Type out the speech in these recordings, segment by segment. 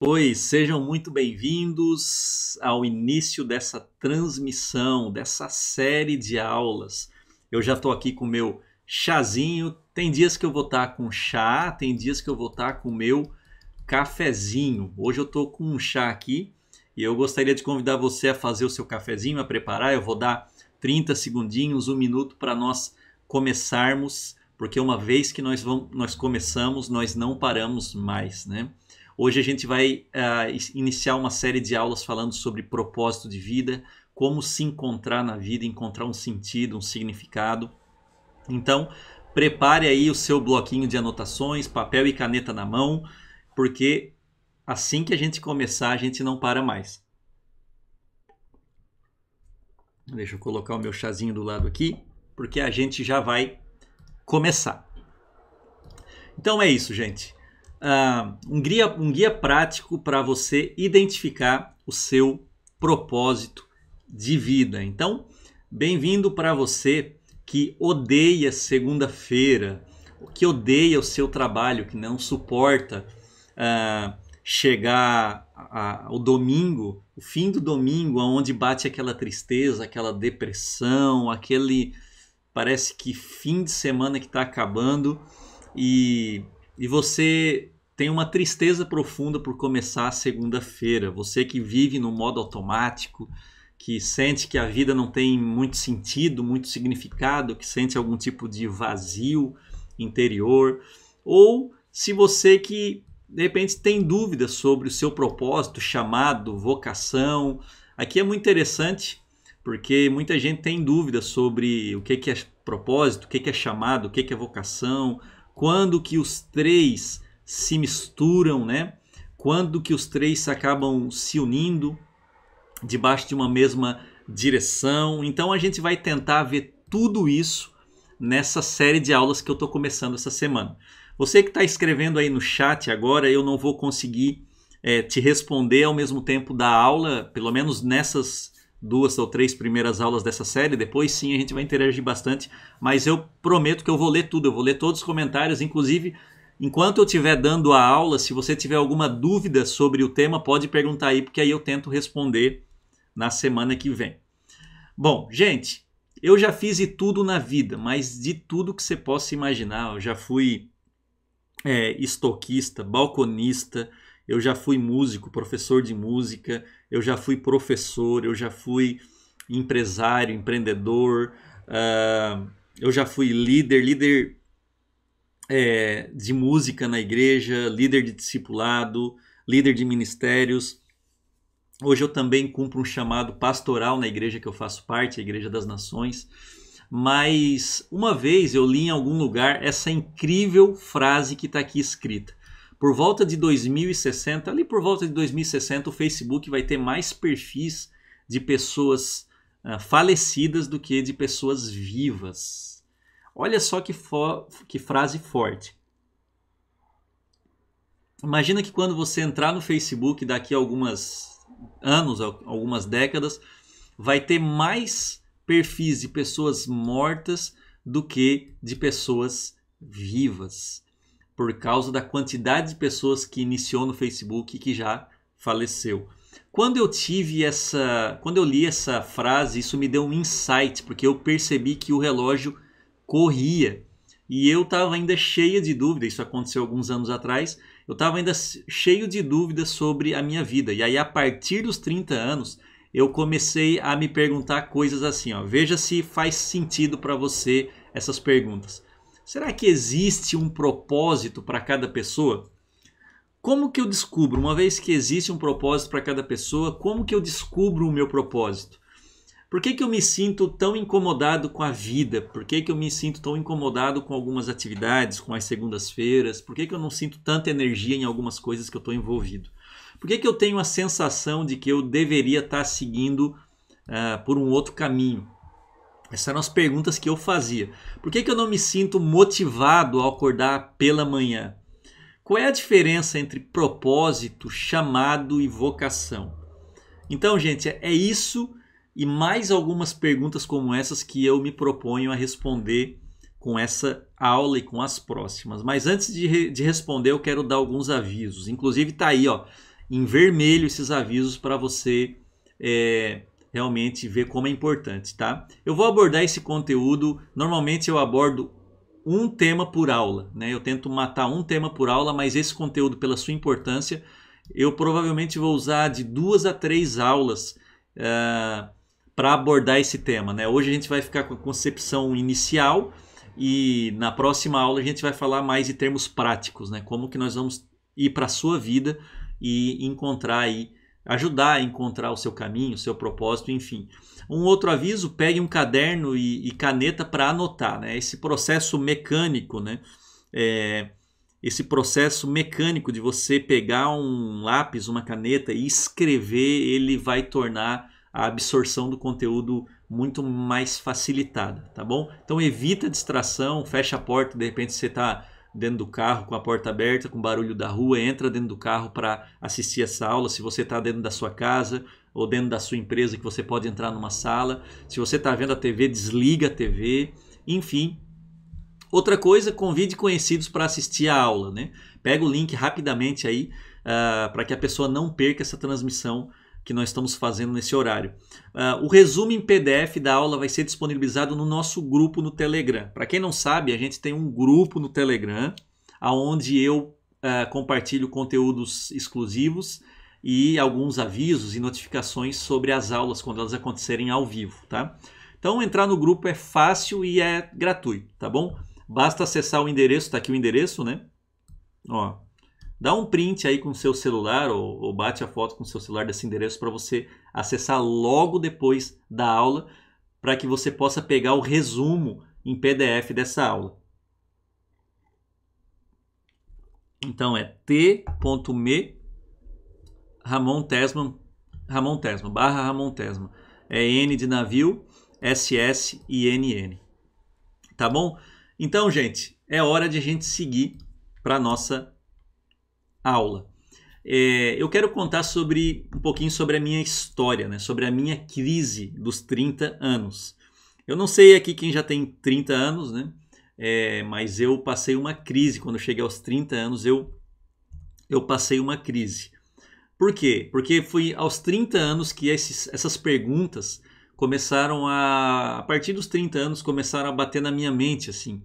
Oi, sejam muito bem-vindos ao início dessa transmissão, dessa série de aulas. Eu já estou aqui com o meu chazinho. Tem dias que eu vou estar tá com chá, tem dias que eu vou estar tá com o meu cafezinho. Hoje eu estou com um chá aqui e eu gostaria de convidar você a fazer o seu cafezinho, a preparar. Eu vou dar 30 segundinhos, um minuto para nós começarmos, porque uma vez que nós, vamos, nós começamos, nós não paramos mais, né? Hoje a gente vai uh, iniciar uma série de aulas falando sobre propósito de vida, como se encontrar na vida, encontrar um sentido, um significado. Então, prepare aí o seu bloquinho de anotações, papel e caneta na mão, porque assim que a gente começar, a gente não para mais. Deixa eu colocar o meu chazinho do lado aqui, porque a gente já vai começar. Então é isso, gente uh, um, guia, um guia prático para você identificar o seu propósito de vida. Então, bem-vindo para você que odeia segunda-feira, que odeia o seu trabalho, que não suporta uh, chegar a, ao domingo, o fim do domingo, aonde bate aquela tristeza, aquela depressão, aquele parece que fim de semana que está acabando e e você tem uma tristeza profunda por começar a segunda-feira. Você que vive no modo automático, que sente que a vida não tem muito sentido, muito significado, que sente algum tipo de vazio interior, ou se você que de repente tem dúvidas sobre o seu propósito, chamado, vocação. Aqui é muito interessante porque muita gente tem dúvidas sobre o que é propósito, o que é chamado, o que é vocação, quando que os três se misturam, né? Quando que os três acabam se unindo debaixo de uma mesma direção. Então a gente vai tentar ver tudo isso nessa série de aulas que eu estou começando essa semana. Você que está escrevendo aí no chat agora, eu não vou conseguir é, te responder ao mesmo tempo da aula, pelo menos nessas duas ou três primeiras aulas dessa série. Depois sim a gente vai interagir bastante, mas eu prometo que eu vou ler tudo, eu vou ler todos os comentários, inclusive enquanto eu estiver dando a aula, se você tiver alguma dúvida sobre o tema, pode perguntar aí, porque aí eu tento responder na semana que vem. Bom, gente, eu já fiz de tudo na vida, mas de tudo que você possa imaginar. Eu já fui é, estoquista, balconista, eu já fui músico, professor de música, eu já fui professor, eu já fui empresário, empreendedor, uh, eu já fui líder, líder é, de música na igreja, líder de discipulado, líder de ministérios. Hoje eu também cumpro um chamado pastoral na igreja que eu faço parte, a Igreja das Nações. Mas uma vez eu li em algum lugar essa incrível frase que está aqui escrita. Por volta de 2060, ali por volta de 2060, o Facebook vai ter mais perfis de pessoas uh, falecidas do que de pessoas vivas. Olha só que, que frase forte. Imagina que quando você entrar no Facebook daqui a alguns anos, algumas décadas, vai ter mais perfis de pessoas mortas do que de pessoas vivas por causa da quantidade de pessoas que iniciou no Facebook e que já faleceu. Quando eu tive essa, quando eu li essa frase, isso me deu um insight, porque eu percebi que o relógio corria e eu estava ainda cheia de dúvida. Isso aconteceu alguns anos atrás. Eu estava ainda cheio de dúvidas sobre a minha vida. E aí, a partir dos 30 anos, eu comecei a me perguntar coisas assim: ó, veja se faz sentido para você essas perguntas. Será que existe um propósito para cada pessoa? Como que eu descubro, uma vez que existe um propósito para cada pessoa, como que eu descubro o meu propósito? Por que, que eu me sinto tão incomodado com a vida? Por que, que eu me sinto tão incomodado com algumas atividades, com as segundas-feiras? Por que, que eu não sinto tanta energia em algumas coisas que eu estou envolvido? Por que, que eu tenho a sensação de que eu deveria estar tá seguindo uh, por um outro caminho? Essas eram as perguntas que eu fazia. Por que, que eu não me sinto motivado ao acordar pela manhã? Qual é a diferença entre propósito, chamado e vocação? Então, gente, é, é isso e mais algumas perguntas como essas que eu me proponho a responder com essa aula e com as próximas. Mas antes de, re de responder, eu quero dar alguns avisos. Inclusive, tá aí, ó, em vermelho esses avisos para você é, realmente ver como é importante, tá? Eu vou abordar esse conteúdo, normalmente eu abordo um tema por aula, né? Eu tento matar um tema por aula, mas esse conteúdo pela sua importância, eu provavelmente vou usar de duas a três aulas uh, eh, para abordar esse tema, né? Hoje a gente vai ficar com a concepção inicial e na próxima aula a gente vai falar mais de termos práticos, né? Como que nós vamos ir para a sua vida e encontrar aí ajudar a encontrar o seu caminho, o seu propósito, enfim. Um outro aviso: pegue um caderno e, e caneta para anotar. Né? Esse processo mecânico, né? É, esse processo mecânico de você pegar um lápis, uma caneta e escrever, ele vai tornar a absorção do conteúdo muito mais facilitada, tá bom? Então evita distração, fecha a porta, de repente você está dentro do carro com a porta aberta, com barulho da rua, entra dentro do carro para assistir essa aula. Se você está dentro da sua casa ou dentro da sua empresa, que você pode entrar numa sala. Se você está vendo a TV, desliga a TV. Enfim. Outra coisa, convide conhecidos para assistir a aula, né? Pega o link rapidamente aí uh, ah, para que a pessoa não perca essa transmissão que nós estamos fazendo nesse horário. Uh, o resumo em PDF da aula vai ser disponibilizado no nosso grupo no Telegram. Para quem não sabe, a gente tem um grupo no Telegram onde eu uh, compartilho conteúdos exclusivos e alguns avisos e notificações sobre as aulas quando elas acontecerem ao vivo, tá? Então entrar no grupo é fácil e é gratuito, tá bom? Basta acessar o endereço, tá aqui o endereço, né? Ó, Dá um print aí com o seu celular ou, ou bate a foto com o seu celular desse endereço para você acessar logo depois da aula, para que você possa pegar o resumo em PDF dessa aula. Então é t.me Ramon Tesman, Ramon barra Ramon É N de navio, SS e NN. Tá bom? Então, gente, é hora de a gente seguir para nossa aula. É, eu quero contar sobre um pouquinho sobre a minha história, né? sobre a minha crise dos 30 anos. Eu não sei aqui quem já tem 30 anos, né? É, mas eu passei uma crise. Quando eu cheguei aos 30 anos, eu, eu passei uma crise. Por quê? Porque foi aos 30 anos que esses, essas perguntas começaram a. A partir dos 30 anos, começaram a bater na minha mente. assim.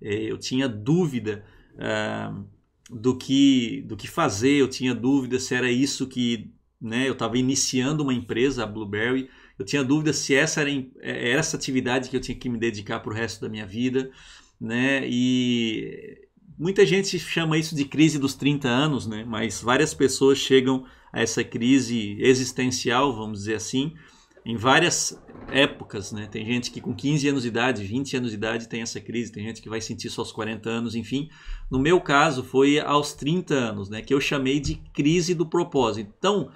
É, eu tinha dúvida. Uh, do que do que fazer, eu tinha dúvida se era isso que, né, eu estava iniciando uma empresa, a Blueberry, eu tinha dúvida se essa era, é, era essa atividade que eu tinha que me dedicar para o resto da minha vida, né? E muita gente chama isso de crise dos 30 anos, né? Mas várias pessoas chegam a essa crise existencial, vamos dizer assim, em várias épocas, né? Tem gente que com 15 anos de idade, 20 anos de idade tem essa crise, tem gente que vai sentir só aos 40 anos, enfim. No meu caso foi aos 30 anos, né, que eu chamei de crise do propósito. Então,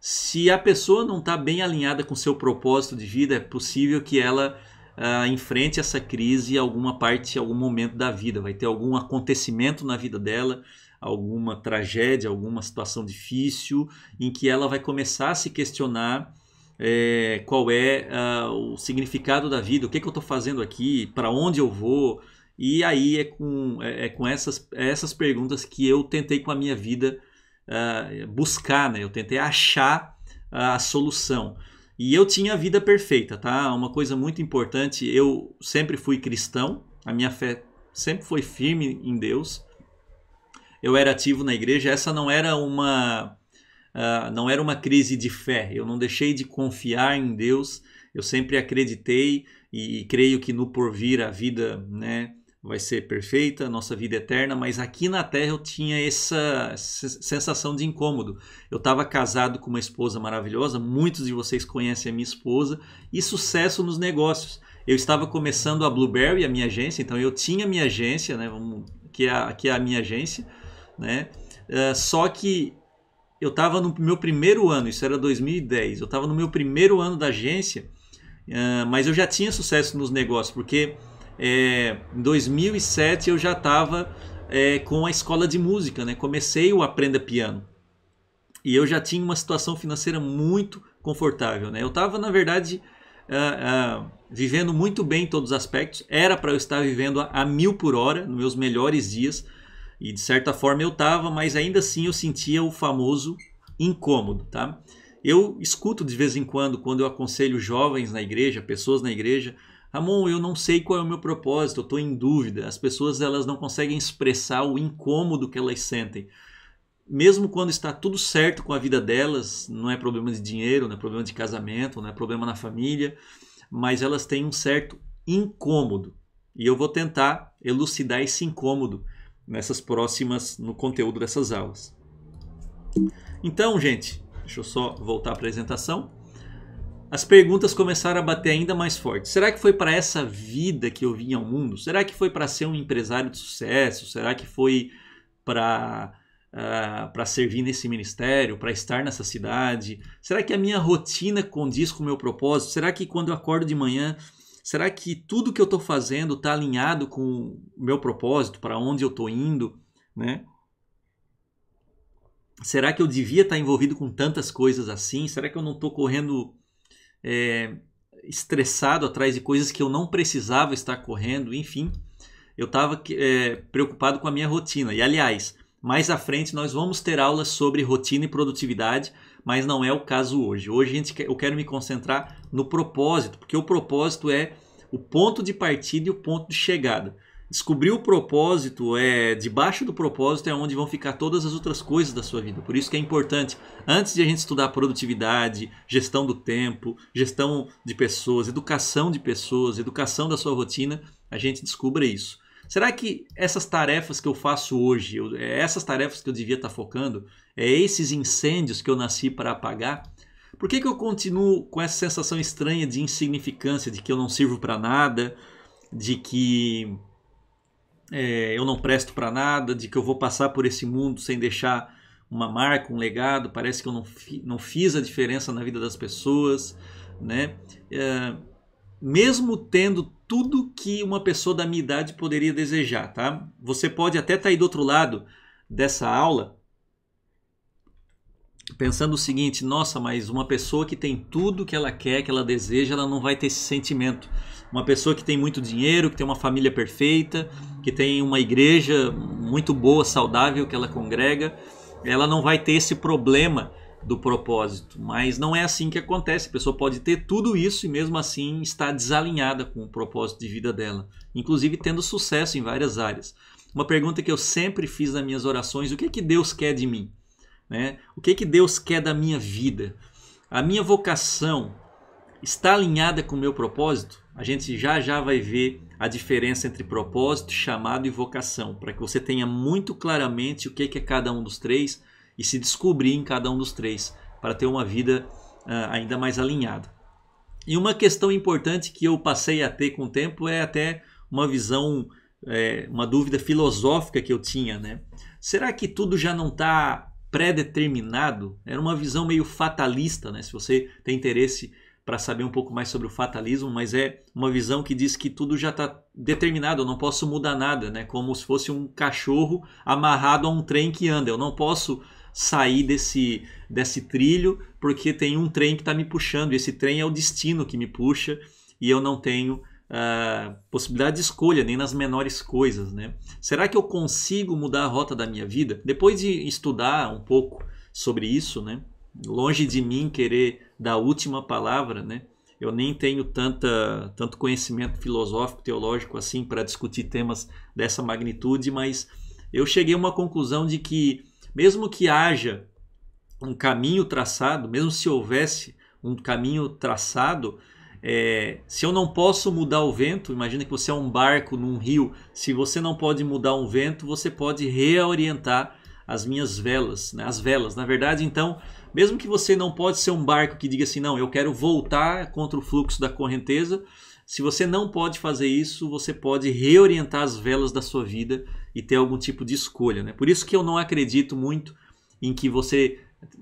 se a pessoa não está bem alinhada com seu propósito de vida, é possível que ela Uh, enfrente essa crise em alguma parte, em algum momento da vida. Vai ter algum acontecimento na vida dela, alguma tragédia, alguma situação difícil, em que ela vai começar a se questionar é, qual é uh, o significado da vida, o que, que eu estou fazendo aqui, para onde eu vou. E aí é com, é, é com essas, é essas perguntas que eu tentei com a minha vida uh, buscar, né? Eu tentei achar a solução. E eu tinha a vida perfeita, tá? Uma coisa muito importante, eu sempre fui cristão, a minha fé sempre foi firme em Deus. Eu era ativo na igreja, essa não era uma ah, não era uma crise de fé, eu não deixei de confiar em Deus, eu sempre acreditei e, e creio que no porvir a vida né, vai ser perfeita, nossa vida eterna, mas aqui na terra eu tinha essa sensação de incômodo. Eu estava casado com uma esposa maravilhosa, muitos de vocês conhecem a minha esposa, e sucesso nos negócios. Eu estava começando a Blueberry, a minha agência, então eu tinha minha agência, né, que, é a, que é a minha agência, né, uh, só que eu estava no meu primeiro ano, isso era 2010, eu estava no meu primeiro ano da agência, uh, mas eu já tinha sucesso nos negócios, porque é, em 2007 eu já estava é, eh, com a escola de música, né? comecei o Aprenda Piano. E eu já tinha uma situação financeira muito confortável. Né? Eu estava, na verdade, uh, uh, vivendo muito bem em todos os aspectos. Era para eu estar vivendo a, a mil por hora, nos meus melhores dias e de certa forma eu tava, mas ainda assim eu sentia o famoso incômodo, tá? Eu escuto de vez em quando, quando eu aconselho jovens na igreja, pessoas na igreja, Ramon, eu não sei qual é o meu propósito, eu estou em dúvida. As pessoas elas não conseguem expressar o incômodo que elas sentem. Mesmo quando está tudo certo com a vida delas, não é problema de dinheiro, não é problema de casamento, não é problema na família, mas elas têm um certo incômodo. E eu vou tentar elucidar esse incômodo nessas próximas, no conteúdo dessas aulas. Então, gente, deixa eu só voltar à apresentação. As perguntas começaram a bater ainda mais forte. Será que foi para essa vida que eu vim ao mundo? Será que foi para ser um empresário de sucesso? Será que foi para uh, ah, para servir nesse ministério, para estar nessa cidade? Será que a minha rotina condiz com o meu propósito? Será que quando eu acordo de manhã Será que tudo que eu estou fazendo está alinhado com o meu propósito, para onde eu estou indo, né? Será que eu devia estar tá envolvido com tantas coisas assim? Será que eu não estou correndo é, estressado atrás de coisas que eu não precisava estar correndo? Enfim, eu estava é, preocupado com a minha rotina. E aliás, mais à frente nós vamos ter aulas sobre rotina e produtividade mas não é o caso hoje. Hoje gente, eu quero me concentrar no propósito, porque o propósito é o ponto de partida e o ponto de chegada. Descobrir o propósito, é debaixo do propósito é onde vão ficar todas as outras coisas da sua vida. Por isso que é importante, antes de a gente estudar produtividade, gestão do tempo, gestão de pessoas, educação de pessoas, educação da sua rotina, a gente descubra isso. Será que essas tarefas que eu faço hoje, eu, é, essas tarefas que eu devia estar tá focando, é esses incêndios que eu nasci para apagar? Por que, que eu continuo com essa sensação estranha de insignificância, de que eu não sirvo para nada, de que é, eu não presto para nada, de que eu vou passar por esse mundo sem deixar uma marca, um legado, parece que eu não, fi, não fiz a diferença na vida das pessoas, né? É, mesmo tendo tudo que uma pessoa da minha idade poderia desejar, tá? Você pode até estar tá aí do outro lado dessa aula pensando o seguinte: nossa, mas uma pessoa que tem tudo que ela quer, que ela deseja, ela não vai ter esse sentimento. Uma pessoa que tem muito dinheiro, que tem uma família perfeita, que tem uma igreja muito boa, saudável, que ela congrega, ela não vai ter esse problema do propósito, mas não é assim que acontece. A pessoa pode ter tudo isso e mesmo assim estar desalinhada com o propósito de vida dela, inclusive tendo sucesso em várias áreas. Uma pergunta que eu sempre fiz nas minhas orações: o que é que Deus quer de mim? Né? O que é que Deus quer da minha vida? A minha vocação está alinhada com o meu propósito? A gente já já vai ver a diferença entre propósito, chamado e vocação, para que você tenha muito claramente o que é, que é cada um dos três e se descobrir em cada um dos três para ter uma vida uh, ainda mais alinhada. E uma questão importante que eu passei a ter com o tempo é até uma visão, é, uma dúvida filosófica que eu tinha, né? Será que tudo já não está pré-determinado? Era uma visão meio fatalista, né? Se você tem interesse para saber um pouco mais sobre o fatalismo, mas é uma visão que diz que tudo já está determinado, eu não posso mudar nada, né? Como se fosse um cachorro amarrado a um trem que anda, eu não posso sair desse, desse trilho, porque tem um trem que está me puxando, e esse trem é o destino que me puxa, e eu não tenho uh, possibilidade de escolha, nem nas menores coisas. Né? Será que eu consigo mudar a rota da minha vida? Depois de estudar um pouco sobre isso, né? longe de mim querer dar a última palavra, né? eu nem tenho tanta, tanto conhecimento filosófico, teológico assim para discutir temas dessa magnitude, mas eu cheguei a uma conclusão de que mesmo que haja um caminho traçado, mesmo se houvesse um caminho traçado, é, se eu não posso mudar o vento, imagina que você é um barco num rio, se você não pode mudar um vento, você pode reorientar as minhas velas, né? as velas. Na verdade, então, mesmo que você não pode ser um barco que diga assim, não, eu quero voltar contra o fluxo da correnteza, se você não pode fazer isso, você pode reorientar as velas da sua vida e ter algum tipo de escolha. Né? Por isso que eu não acredito muito em que você,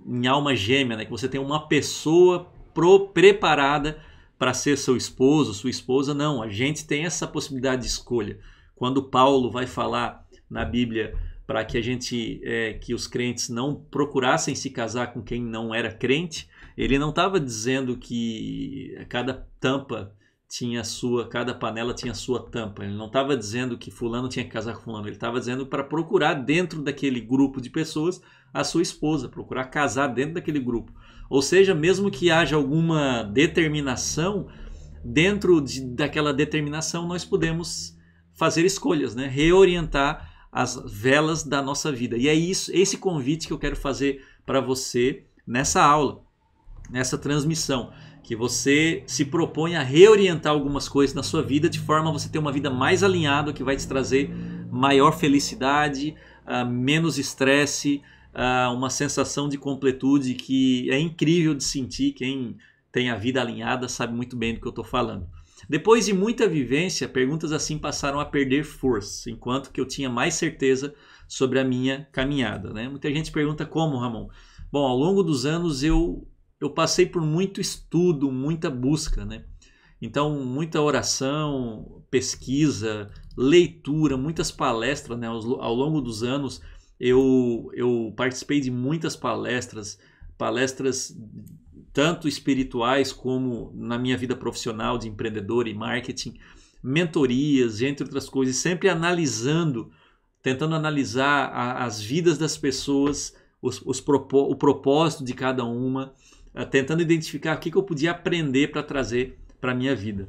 em alma gêmea, né? que você tem uma pessoa pro, preparada para ser seu esposo, sua esposa. Não, a gente tem essa possibilidade de escolha. Quando Paulo vai falar na Bíblia para que a gente, é, que os crentes não procurassem se casar com quem não era crente, ele não estava dizendo que cada tampa tinha sua, cada panela tinha sua tampa. Ele não estava dizendo que fulano tinha que casar com fulano, ele estava dizendo para procurar dentro daquele grupo de pessoas a sua esposa, procurar casar dentro daquele grupo. Ou seja, mesmo que haja alguma determinação, dentro de, daquela determinação nós podemos fazer escolhas, né? reorientar as velas da nossa vida. E é isso, esse convite que eu quero fazer para você nessa aula, nessa transmissão que você se propõe a reorientar algumas coisas na sua vida de forma a você ter uma vida mais alinhada, que vai te trazer maior felicidade, uh, menos estresse, uh, uma sensação de completude que é incrível de sentir. Quem tem a vida alinhada sabe muito bem do que eu estou falando. Depois de muita vivência, perguntas assim passaram a perder força, enquanto que eu tinha mais certeza sobre a minha caminhada. Né? Muita gente pergunta como, Ramon? Bom, ao longo dos anos eu eu passei por muito estudo, muita busca, né? Então, muita oração, pesquisa, leitura, muitas palestras, né? Ao longo dos anos, eu, eu participei de muitas palestras, palestras tanto espirituais como na minha vida profissional de empreendedor e marketing, mentorias, entre outras coisas, sempre analisando, tentando analisar a, as vidas das pessoas, os, os, o propósito de cada uma, eh, tentando identificar o que, que eu podia aprender para trazer para minha vida.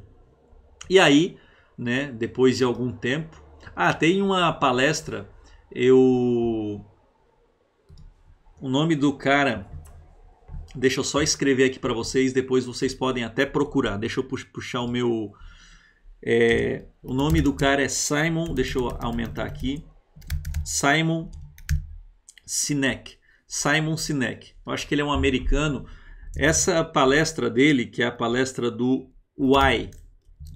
E aí, né, depois de algum tempo, ah, tem uma palestra, eu o nome do cara Deixa eu só escrever aqui para vocês, depois vocês podem até procurar. Deixa eu puxar o meu. É, o nome do cara é Simon, deixa eu aumentar aqui. Simon Sinek. Simon Sinek. Eu acho que ele é um americano essa palestra dele, que é a palestra do Why,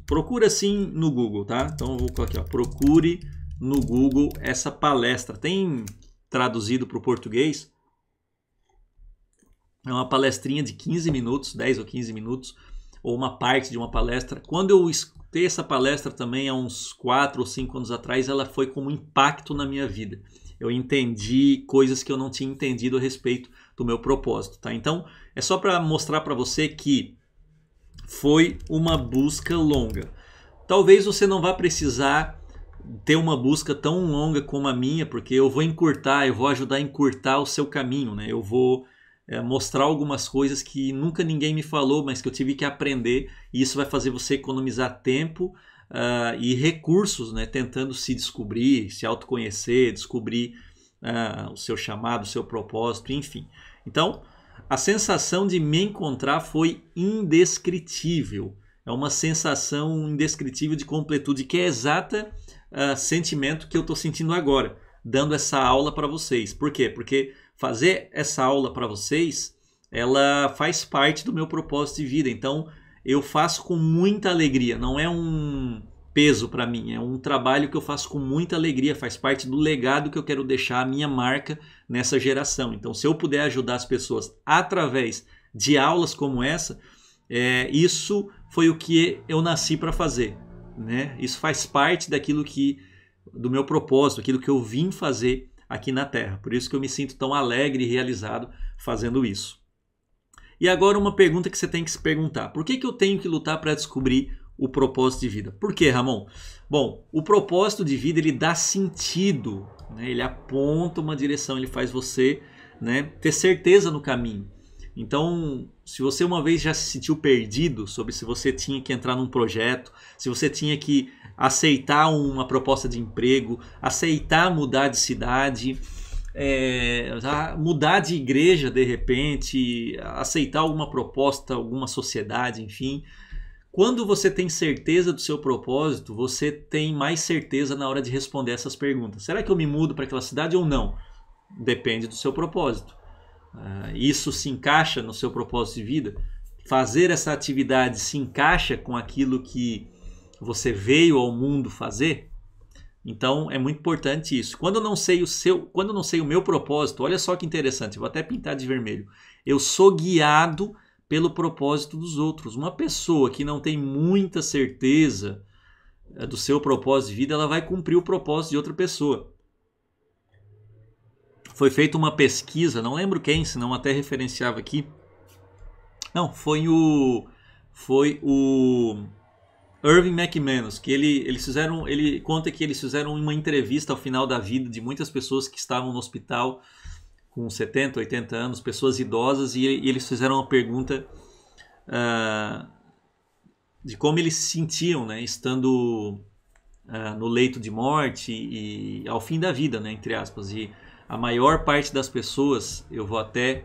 procura assim no Google, tá? Então eu vou colocar aqui, ó, procure no Google essa palestra. Tem traduzido para o português. É uma palestrinha de 15 minutos, 10 ou 15 minutos, ou uma parte de uma palestra. Quando eu escutei essa palestra também, há uns 4 ou 5 anos atrás, ela foi como impacto na minha vida. Eu entendi coisas que eu não tinha entendido a respeito do meu propósito, tá? Então, é só para mostrar para você que foi uma busca longa. Talvez você não vá precisar ter uma busca tão longa como a minha, porque eu vou encurtar, eu vou ajudar a encurtar o seu caminho, né? Eu vou é, mostrar algumas coisas que nunca ninguém me falou, mas que eu tive que aprender, e isso vai fazer você economizar tempo uh, e recursos, né? Tentando se descobrir, se autoconhecer, descobrir uh, o seu chamado, o seu propósito, enfim. Então, a sensação de me encontrar foi indescritível. É uma sensação indescritível de completude que é exata uh, sentimento que eu estou sentindo agora, dando essa aula para vocês. Por quê? Porque fazer essa aula para vocês, ela faz parte do meu propósito de vida. Então, eu faço com muita alegria. Não é um peso para mim, é um trabalho que eu faço com muita alegria. Faz parte do legado que eu quero deixar, a minha marca nessa geração. Então, se eu puder ajudar as pessoas através de aulas como essa, é, isso foi o que eu nasci para fazer. Né? Isso faz parte daquilo que do meu propósito, aquilo que eu vim fazer aqui na Terra. Por isso que eu me sinto tão alegre e realizado fazendo isso. E agora uma pergunta que você tem que se perguntar: por que, que eu tenho que lutar para descobrir o propósito de vida. Por quê, Ramon? Bom, o propósito de vida ele dá sentido, né? ele aponta uma direção, ele faz você né, ter certeza no caminho. Então, se você uma vez já se sentiu perdido sobre se você tinha que entrar num projeto, se você tinha que aceitar uma proposta de emprego, aceitar mudar de cidade, é, mudar de igreja de repente, aceitar alguma proposta, alguma sociedade, enfim, quando você tem certeza do seu propósito, você tem mais certeza na hora de responder essas perguntas. Será que eu me mudo para aquela cidade ou não? Depende do seu propósito. Uh, isso se encaixa no seu propósito de vida? Fazer essa atividade se encaixa com aquilo que você veio ao mundo fazer? Então é muito importante isso. Quando eu não sei o seu, quando eu não sei o meu propósito, olha só que interessante, vou até pintar de vermelho. Eu sou guiado pelo propósito dos outros. Uma pessoa que não tem muita certeza eh, do seu propósito de vida, ela vai cumprir o propósito de outra pessoa. Foi feita uma pesquisa, não lembro quem, senão até referenciava aqui. Não, foi o foi o Irving McManus, que ele, eles fizeram, ele conta que eles fizeram uma entrevista ao final da vida de muitas pessoas que estavam no hospital com 70, 80 anos, pessoas idosas, e, e eles fizeram uma pergunta uh, de como eles se sentiam, né, estando uh, no leito de morte e, e, ao fim da vida, né, entre aspas. E a maior parte das pessoas, eu vou até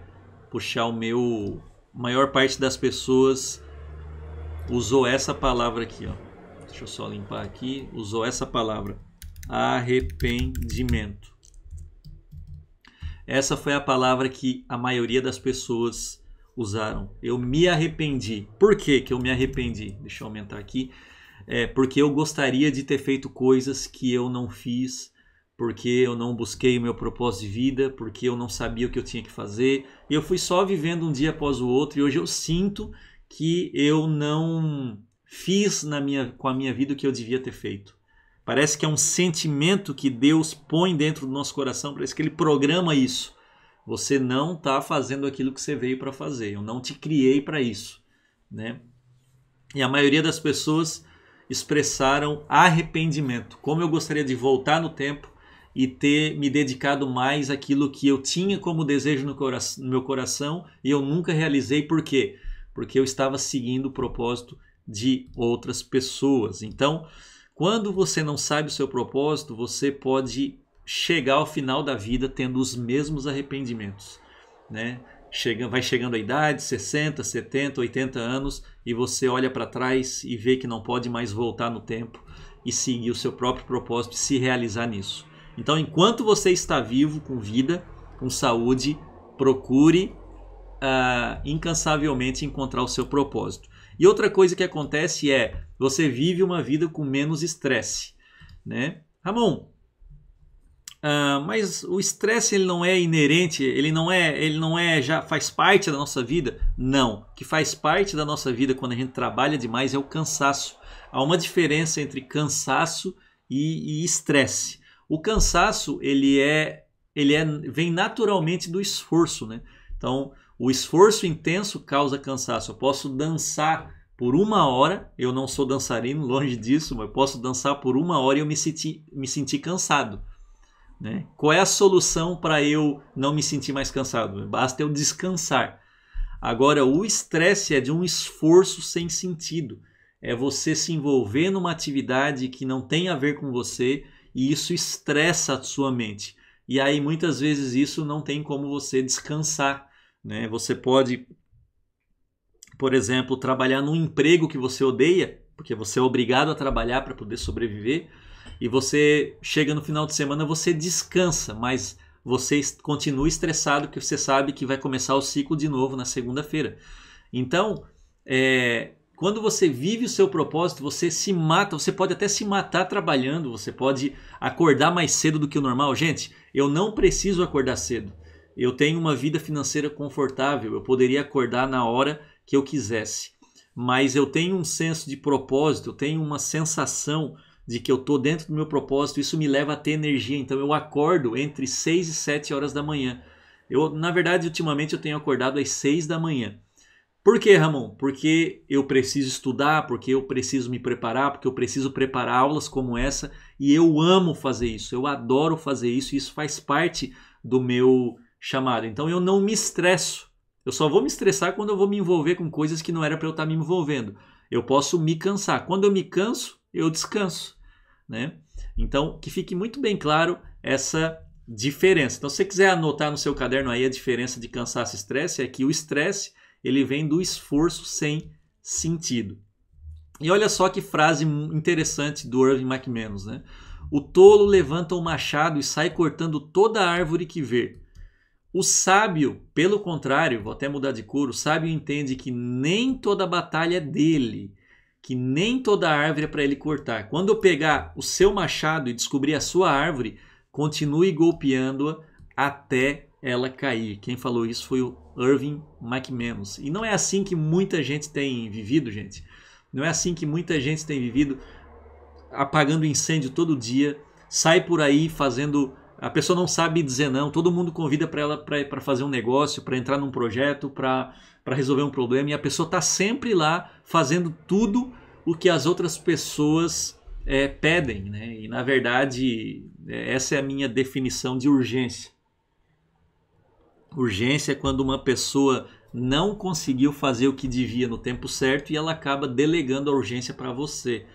puxar o meu, maior parte das pessoas usou essa palavra aqui, ó. Deixa eu só limpar aqui. Usou essa palavra, arrependimento. Essa foi a palavra que a maioria das pessoas usaram. Eu me arrependi. Por que, que eu me arrependi? Deixa eu aumentar aqui. É porque eu gostaria de ter feito coisas que eu não fiz, porque eu não busquei o meu propósito de vida, porque eu não sabia o que eu tinha que fazer. E eu fui só vivendo um dia após o outro e hoje eu sinto que eu não fiz na minha, com a minha vida o que eu devia ter feito. Parece que é um sentimento que Deus põe dentro do nosso coração, parece que Ele programa isso. Você não está fazendo aquilo que você veio para fazer, eu não te criei para isso. Né? E a maioria das pessoas expressaram arrependimento. Como eu gostaria de voltar no tempo e ter me dedicado mais àquilo que eu tinha como desejo no, no meu coração e eu nunca realizei, por quê? Porque eu estava seguindo o propósito de outras pessoas. Então, quando você não sabe o seu propósito, você pode chegar ao final da vida tendo os mesmos arrependimentos, né? Chega, vai chegando a idade, 60, 70, 80 anos, e você olha para trás e vê que não pode mais voltar no tempo e seguir o seu próprio propósito e se realizar nisso. Então, enquanto você está vivo, com vida, com saúde, procure uh, incansavelmente encontrar o seu propósito. E outra coisa que acontece é você vive uma vida com menos estresse, né? Ramon, ah, mas o estresse ele não é inerente, ele não é, ele não é já faz parte da nossa vida? Não, o que faz parte da nossa vida quando a gente trabalha demais é o cansaço. Há uma diferença entre cansaço e estresse. O cansaço ele é ele é, vem naturalmente do esforço, né? Então o esforço intenso causa cansaço. Eu posso dançar por uma hora, eu não sou dançarino, longe disso, mas eu posso dançar por uma hora e eu me senti, me senti cansado. Né? Qual é a solução para eu não me sentir mais cansado? Basta eu descansar. Agora, o estresse é de um esforço sem sentido. É você se envolver numa atividade que não tem a ver com você e isso estressa a sua mente. E aí, muitas vezes, isso não tem como você descansar né? Você pode, por exemplo, trabalhar num emprego que você odeia, porque você é obrigado a trabalhar para poder sobreviver, e você chega no final de semana, você descansa, mas você continua estressado porque você sabe que vai começar o ciclo de novo na segunda-feira. Então, é, quando você vive o seu propósito, você se mata, você pode até se matar trabalhando, você pode acordar mais cedo do que o normal. Gente, eu não preciso acordar cedo eu tenho uma vida financeira confortável, eu poderia acordar na hora que eu quisesse, mas eu tenho um senso de propósito, eu tenho uma sensação de que eu estou dentro do meu propósito, isso me leva a ter energia, então eu acordo entre 6 e 7 horas da manhã. Eu, na verdade, ultimamente eu tenho acordado às 6 da manhã. Por que, Ramon? Porque eu preciso estudar, porque eu preciso me preparar, porque eu preciso preparar aulas como essa e eu amo fazer isso, eu adoro fazer isso, e isso faz parte do meu chamado. Então eu não me estresso. Eu só vou me estressar quando eu vou me envolver com coisas que não era para eu estar tá me envolvendo. Eu posso me cansar. Quando eu me canso, eu descanso, né? Então, que fique muito bem claro essa diferença. Então, se você quiser anotar no seu caderno aí a diferença de cansaço e estresse, é que o estresse, ele vem do esforço sem sentido. E olha só que frase interessante do Irving McManus, né? O tolo levanta o um machado e sai cortando toda a árvore que vê o sábio, pelo contrário, vou até mudar de cor, o sábio entende que nem toda batalha é dele, que nem toda árvore é para ele cortar. Quando eu pegar o seu machado e descobrir a sua árvore, continue golpeando-a até ela cair. Quem falou isso foi o Irving McManus. E não é assim que muita gente tem vivido, gente. Não é assim que muita gente tem vivido apagando incêndio todo dia, sai por aí fazendo a pessoa não sabe dizer não, todo mundo convida para ela para fazer um negócio, para entrar num projeto, para resolver um problema e a pessoa está sempre lá fazendo tudo o que as outras pessoas é, pedem. Né? E na verdade, essa é a minha definição de urgência. Urgência é quando uma pessoa não conseguiu fazer o que devia no tempo certo e ela acaba delegando a urgência para você.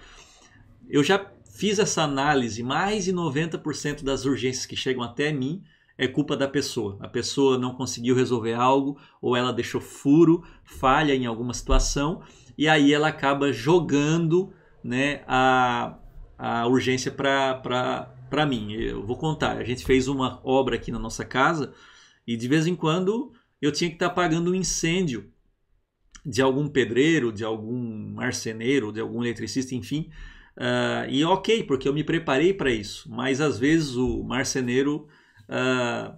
Eu já Fiz essa análise, mais de 90% das urgências que chegam até mim é culpa da pessoa. A pessoa não conseguiu resolver algo ou ela deixou furo, falha em alguma situação e aí ela acaba jogando né, a, a urgência para mim. Eu vou contar, a gente fez uma obra aqui na nossa casa e de vez em quando eu tinha que estar tá pagando um incêndio de algum pedreiro, de algum marceneiro, de algum eletricista, enfim. Uh, e ok, porque eu me preparei para isso, mas às vezes o marceneiro uh,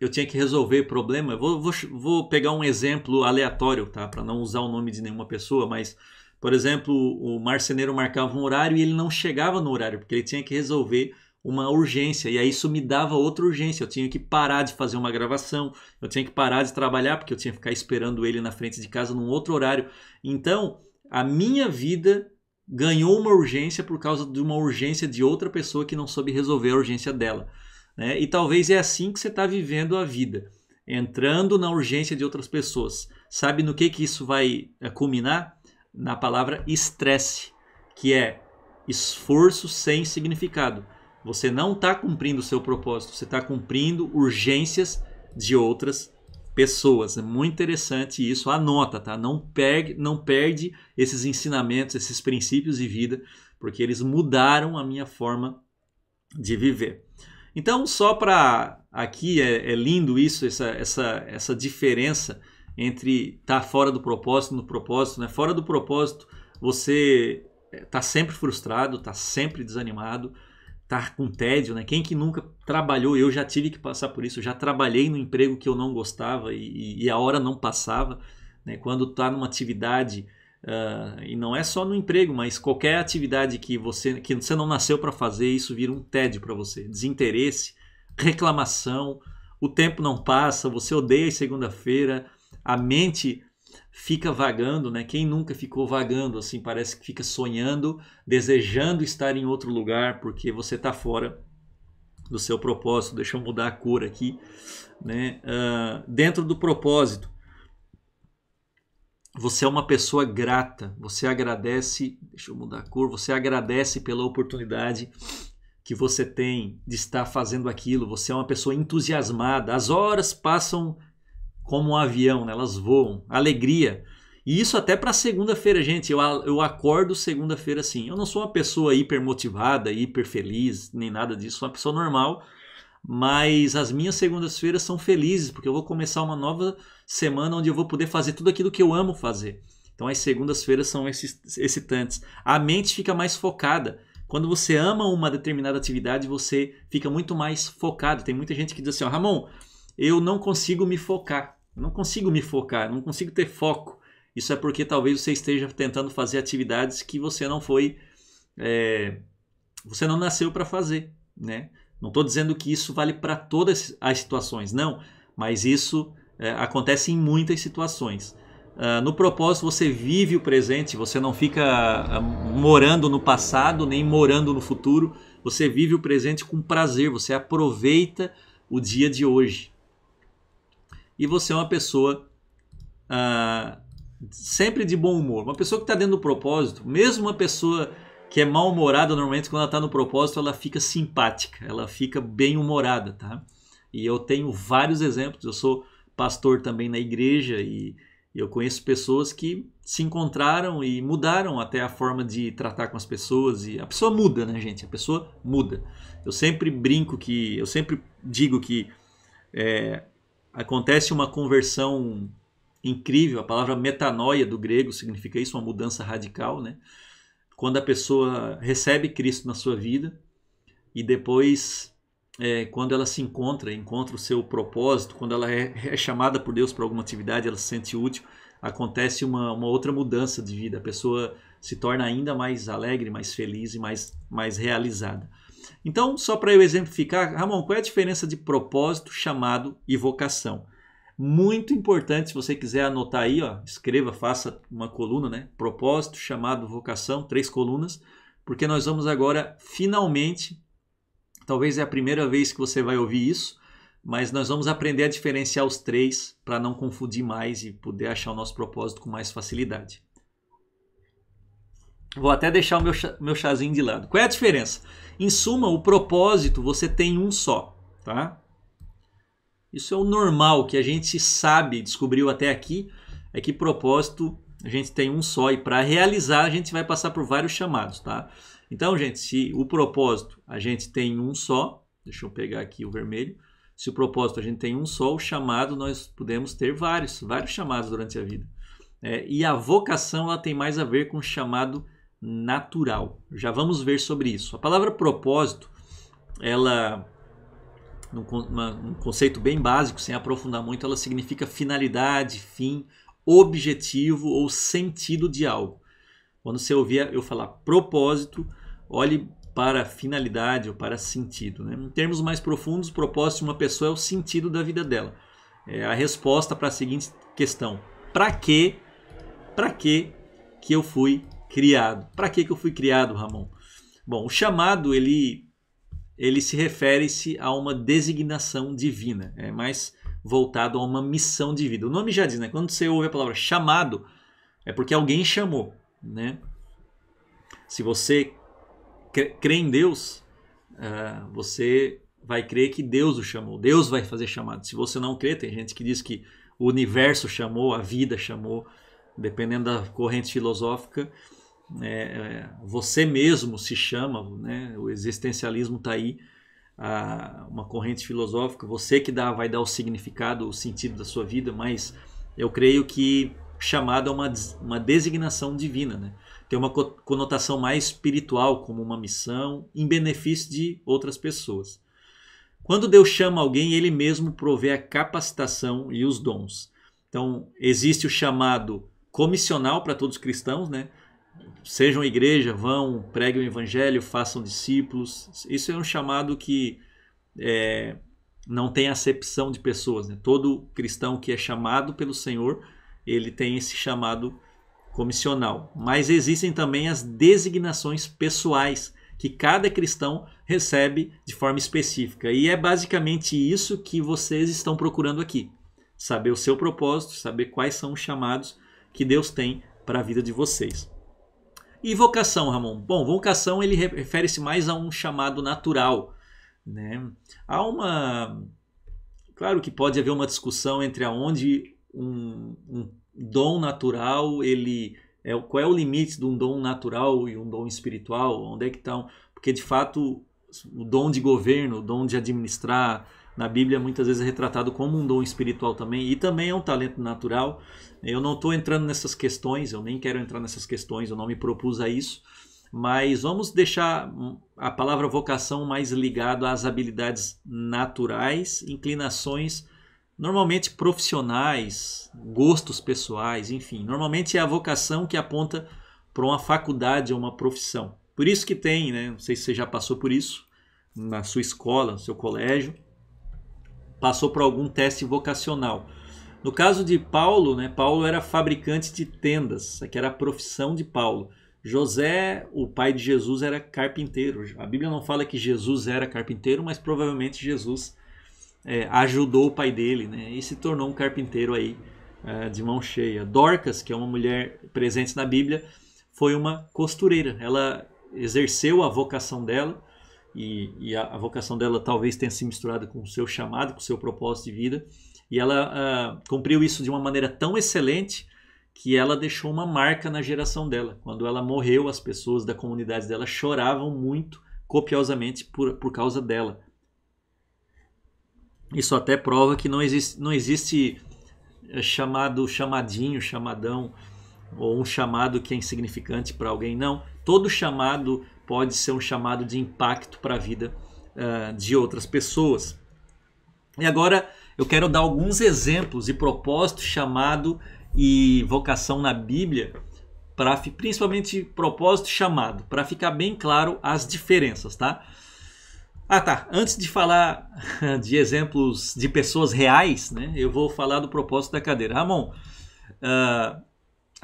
eu tinha que resolver problema. Vou, vou, vou pegar um exemplo aleatório, tá? Para não usar o nome de nenhuma pessoa, mas por exemplo, o marceneiro marcava um horário e ele não chegava no horário porque ele tinha que resolver uma urgência e aí isso me dava outra urgência. Eu tinha que parar de fazer uma gravação, eu tinha que parar de trabalhar porque eu tinha que ficar esperando ele na frente de casa num outro horário. Então a minha vida ganhou uma urgência por causa de uma urgência de outra pessoa que não soube resolver a urgência dela. Né? E talvez é assim que você está vivendo a vida, entrando na urgência de outras pessoas. Sabe no que, que isso vai eh, culminar? Na palavra estresse, que é esforço sem significado. Você não está cumprindo o seu propósito, você está cumprindo urgências de outras pessoas pessoas. É muito interessante isso. Anota, tá? Não perde, não perde esses ensinamentos, esses princípios de vida, porque eles mudaram a minha forma de viver. Então, só para aqui é, é, lindo isso, essa, essa, essa diferença entre estar tá fora do propósito no propósito, né? Fora do propósito, você está eh, sempre frustrado, está sempre desanimado estar com tédio, né? Quem que nunca trabalhou? Eu já tive que passar por isso. já trabalhei no emprego que eu não gostava e, e a hora não passava, né? Quando está numa atividade uh, e não é só no emprego, mas qualquer atividade que você que você não nasceu para fazer, isso vira um tédio para você, desinteresse, reclamação, o tempo não passa, você odeia segunda-feira, a mente fica vagando, né? Quem nunca ficou vagando assim, parece que fica sonhando, desejando estar em outro lugar porque você está fora do seu propósito. Deixa eu mudar a cor aqui, né? Uh, dentro do propósito, você é uma pessoa grata. Você agradece. Deixa eu mudar a cor. Você agradece pela oportunidade que você tem de estar fazendo aquilo. Você é uma pessoa entusiasmada. As horas passam como um avião, né? elas voam. Alegria. E isso até para segunda-feira, gente. Eu, eu acordo segunda-feira assim. Eu não sou uma pessoa hiper motivada, hiper feliz, nem nada disso. Sou uma pessoa normal. Mas as minhas segundas-feiras são felizes, porque eu vou começar uma nova semana onde eu vou poder fazer tudo aquilo que eu amo fazer. Então as segundas-feiras são excitantes. A mente fica mais focada. Quando você ama uma determinada atividade, você fica muito mais focado. Tem muita gente que diz assim: oh, Ramon, eu não consigo me focar. Eu não consigo me focar, não consigo ter foco. Isso é porque talvez você esteja tentando fazer atividades que você não foi, é, você não nasceu para fazer, né? Não estou dizendo que isso vale para todas as situações, não, mas isso é, acontece em muitas situações. Uh, no propósito, você vive o presente, você não fica uh, morando no passado nem morando no futuro, você vive o presente com prazer, você aproveita o dia de hoje e você é uma pessoa ah, sempre de bom humor. Uma pessoa que está dentro do propósito, mesmo uma pessoa que é mal-humorada, normalmente quando ela está no propósito, ela fica simpática, ela fica bem-humorada, tá? E eu tenho vários exemplos. Eu sou pastor também na igreja e eu conheço pessoas que se encontraram e mudaram até a forma de tratar com as pessoas. E a pessoa muda, né, gente? A pessoa muda. Eu sempre brinco que, eu sempre digo que é, acontece uma conversão incrível. A palavra metanoia do grego significa isso, uma mudança radical, né? Quando a pessoa recebe Cristo na sua vida e depois, é, quando ela se encontra, encontra o seu propósito, quando ela é, é chamada por Deus para alguma atividade, ela se sente útil, acontece uma, uma outra mudança de vida. A pessoa se torna ainda mais alegre, mais feliz e mais, mais realizada. Então, só para eu exemplificar, Ramon, qual é a diferença de propósito, chamado e vocação? Muito importante, se você quiser anotar aí, ó, escreva, faça uma coluna, né? Propósito, chamado, vocação, três colunas, porque nós vamos agora finalmente, talvez é a primeira vez que você vai ouvir isso, mas nós vamos aprender a diferenciar os três para não confundir mais e poder achar o nosso propósito com mais facilidade. Vou até deixar o meu, chá, meu chazinho de lado. Qual é a diferença? Em suma, o propósito você tem um só, tá? Isso é o normal que a gente sabe, descobriu até aqui, é que propósito a gente tem um só e para realizar a gente vai passar por vários chamados, tá? Então, gente, se o propósito a gente tem um só, deixa eu pegar aqui o vermelho. Se o propósito a gente tem um só, o chamado nós podemos ter vários, vários chamados durante a vida. É, e a vocação ela tem mais a ver com o chamado natural. Já vamos ver sobre isso. A palavra propósito, ela um conceito bem básico, sem aprofundar muito, ela significa finalidade, fim, objetivo ou sentido de algo. Quando você ouvir eu falar propósito, olhe para finalidade ou para sentido. Né? Em termos mais profundos, o propósito de uma pessoa é o sentido da vida dela. É a resposta para a seguinte questão: para que, para que que eu fui criado. Para que, que eu fui criado, Ramon? Bom, o chamado ele ele se refere-se a uma designação divina, é mais voltado a uma missão de vida. O nome já diz, né? Quando você ouve a palavra chamado, é porque alguém chamou, né? Se você crê em Deus, uh, você vai crer que Deus o chamou, Deus vai fazer chamado. Se você não crê, tem gente que diz que o universo chamou, a vida chamou, dependendo da corrente filosófica, né, é, você mesmo se chama, né? o existencialismo está aí, a, uma corrente filosófica, você que dá, vai dar o significado, o sentido da sua vida, mas eu creio que chamado é uma, uma designação divina, né? tem uma conotação mais espiritual, como uma missão, em benefício de outras pessoas. Quando Deus chama alguém, ele mesmo provê a capacitação e os dons. Então, existe o chamado comissional para todos os cristãos, né? sejam igreja, vão, preguem o evangelho, façam discípulos. Isso é um chamado que é, não tem acepção de pessoas. Né? Todo cristão que é chamado pelo Senhor, ele tem esse chamado comissional. Mas existem também as designações pessoais que cada cristão recebe de forma específica. E é basicamente isso que vocês estão procurando aqui. Saber o seu propósito, saber quais são os chamados que Deus tem para a vida de vocês. E vocação, Ramon? Bom, vocação ele refere-se mais a um chamado natural. Né? Há uma. Claro que pode haver uma discussão entre aonde um, um dom natural ele. É, qual é o limite de um dom natural e um dom espiritual? Onde é que estão? Tá porque de fato o dom de governo, o dom de administrar, na Bíblia muitas vezes é retratado como um dom espiritual também e também é um talento natural. Eu não estou entrando nessas questões, eu nem quero entrar nessas questões, eu não me propus a isso, mas vamos deixar a palavra vocação mais ligada às habilidades naturais, inclinações normalmente profissionais, gostos pessoais, enfim, normalmente é a vocação que aponta para uma faculdade ou uma profissão. Por isso que tem, né? Não sei se você já passou por isso na sua escola, no seu colégio, passou por algum teste vocacional. No caso de Paulo, né, Paulo era fabricante de tendas, que era a profissão de Paulo. José, o pai de Jesus, era carpinteiro. A Bíblia não fala que Jesus era carpinteiro, mas provavelmente Jesus é, ajudou o pai dele né, e se tornou um carpinteiro aí é, de mão cheia. Dorcas, que é uma mulher presente na Bíblia, foi uma costureira. Ela exerceu a vocação dela e, e a, a, vocação dela talvez tenha se misturado com o seu chamado, com o seu propósito de vida. E ela uh, cumpriu isso de uma maneira tão excelente que ela deixou uma marca na geração dela. Quando ela morreu, as pessoas da comunidade dela choravam muito, copiosamente, por, por causa dela. Isso até prova que não existe, não existe eh, chamado, chamadinho, chamadão, ou um chamado que é insignificante para alguém. Não. Todo chamado pode ser um chamado de impacto para a vida uh, de outras pessoas. E agora eu quero dar alguns exemplos de propósito, chamado e vocação na Bíblia, para principalmente propósito chamado, para ficar bem claro as diferenças, tá? Ah, tá. Antes de falar de exemplos de pessoas reais, né, eu vou falar do propósito da cadeira. Ramon, uh,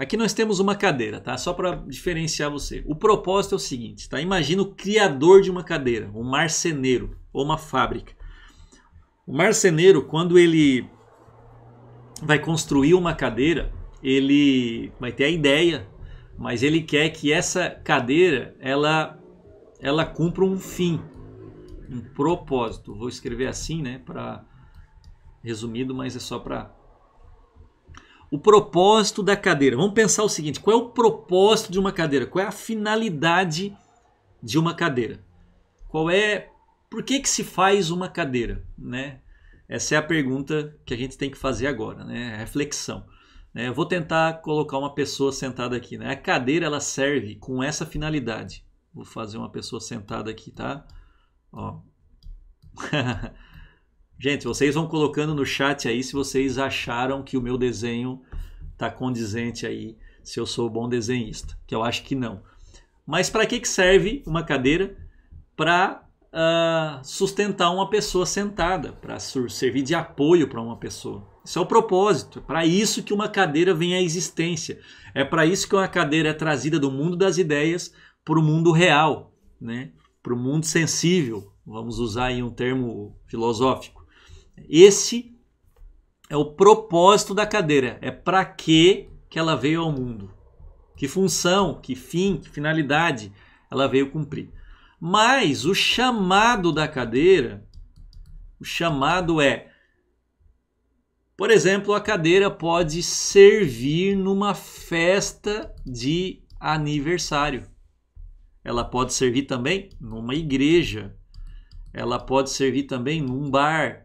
Aqui nós temos uma cadeira, tá? Só para diferenciar você. O propósito é o seguinte, tá? Imagina o criador de uma cadeira, um marceneiro ou uma fábrica. O marceneiro, quando ele vai construir uma cadeira, ele vai ter a ideia, mas ele quer que essa cadeira ela ela cumpra um fim, um propósito. Vou escrever assim, né, para resumido, mas é só para o propósito da cadeira. Vamos pensar o seguinte: qual é o propósito de uma cadeira? Qual é a finalidade de uma cadeira? Qual é. Por que, que se faz uma cadeira? Né? Essa é a pergunta que a gente tem que fazer agora, né? A reflexão. Né? Eu vou tentar colocar uma pessoa sentada aqui. Né? A cadeira ela serve com essa finalidade. Vou fazer uma pessoa sentada aqui, tá? Ó. Gente, vocês vão colocando no chat aí se vocês acharam que o meu desenho está condizente aí, se eu sou bom desenhista, que eu acho que não. Mas para que, que serve uma cadeira? Para uh, ah, sustentar uma pessoa sentada, para servir de apoio para uma pessoa. Isso é o propósito, é para isso que uma cadeira vem à existência. É para isso que uma cadeira é trazida do mundo das ideias para o mundo real, né? para o mundo sensível, vamos usar aí um termo filosófico. Esse é o propósito da cadeira. É para que que ela veio ao mundo? Que função, que fim, que finalidade ela veio cumprir? Mas o chamado da cadeira, o chamado é, por exemplo, a cadeira pode servir numa festa de aniversário. Ela pode servir também numa igreja. Ela pode servir também num bar,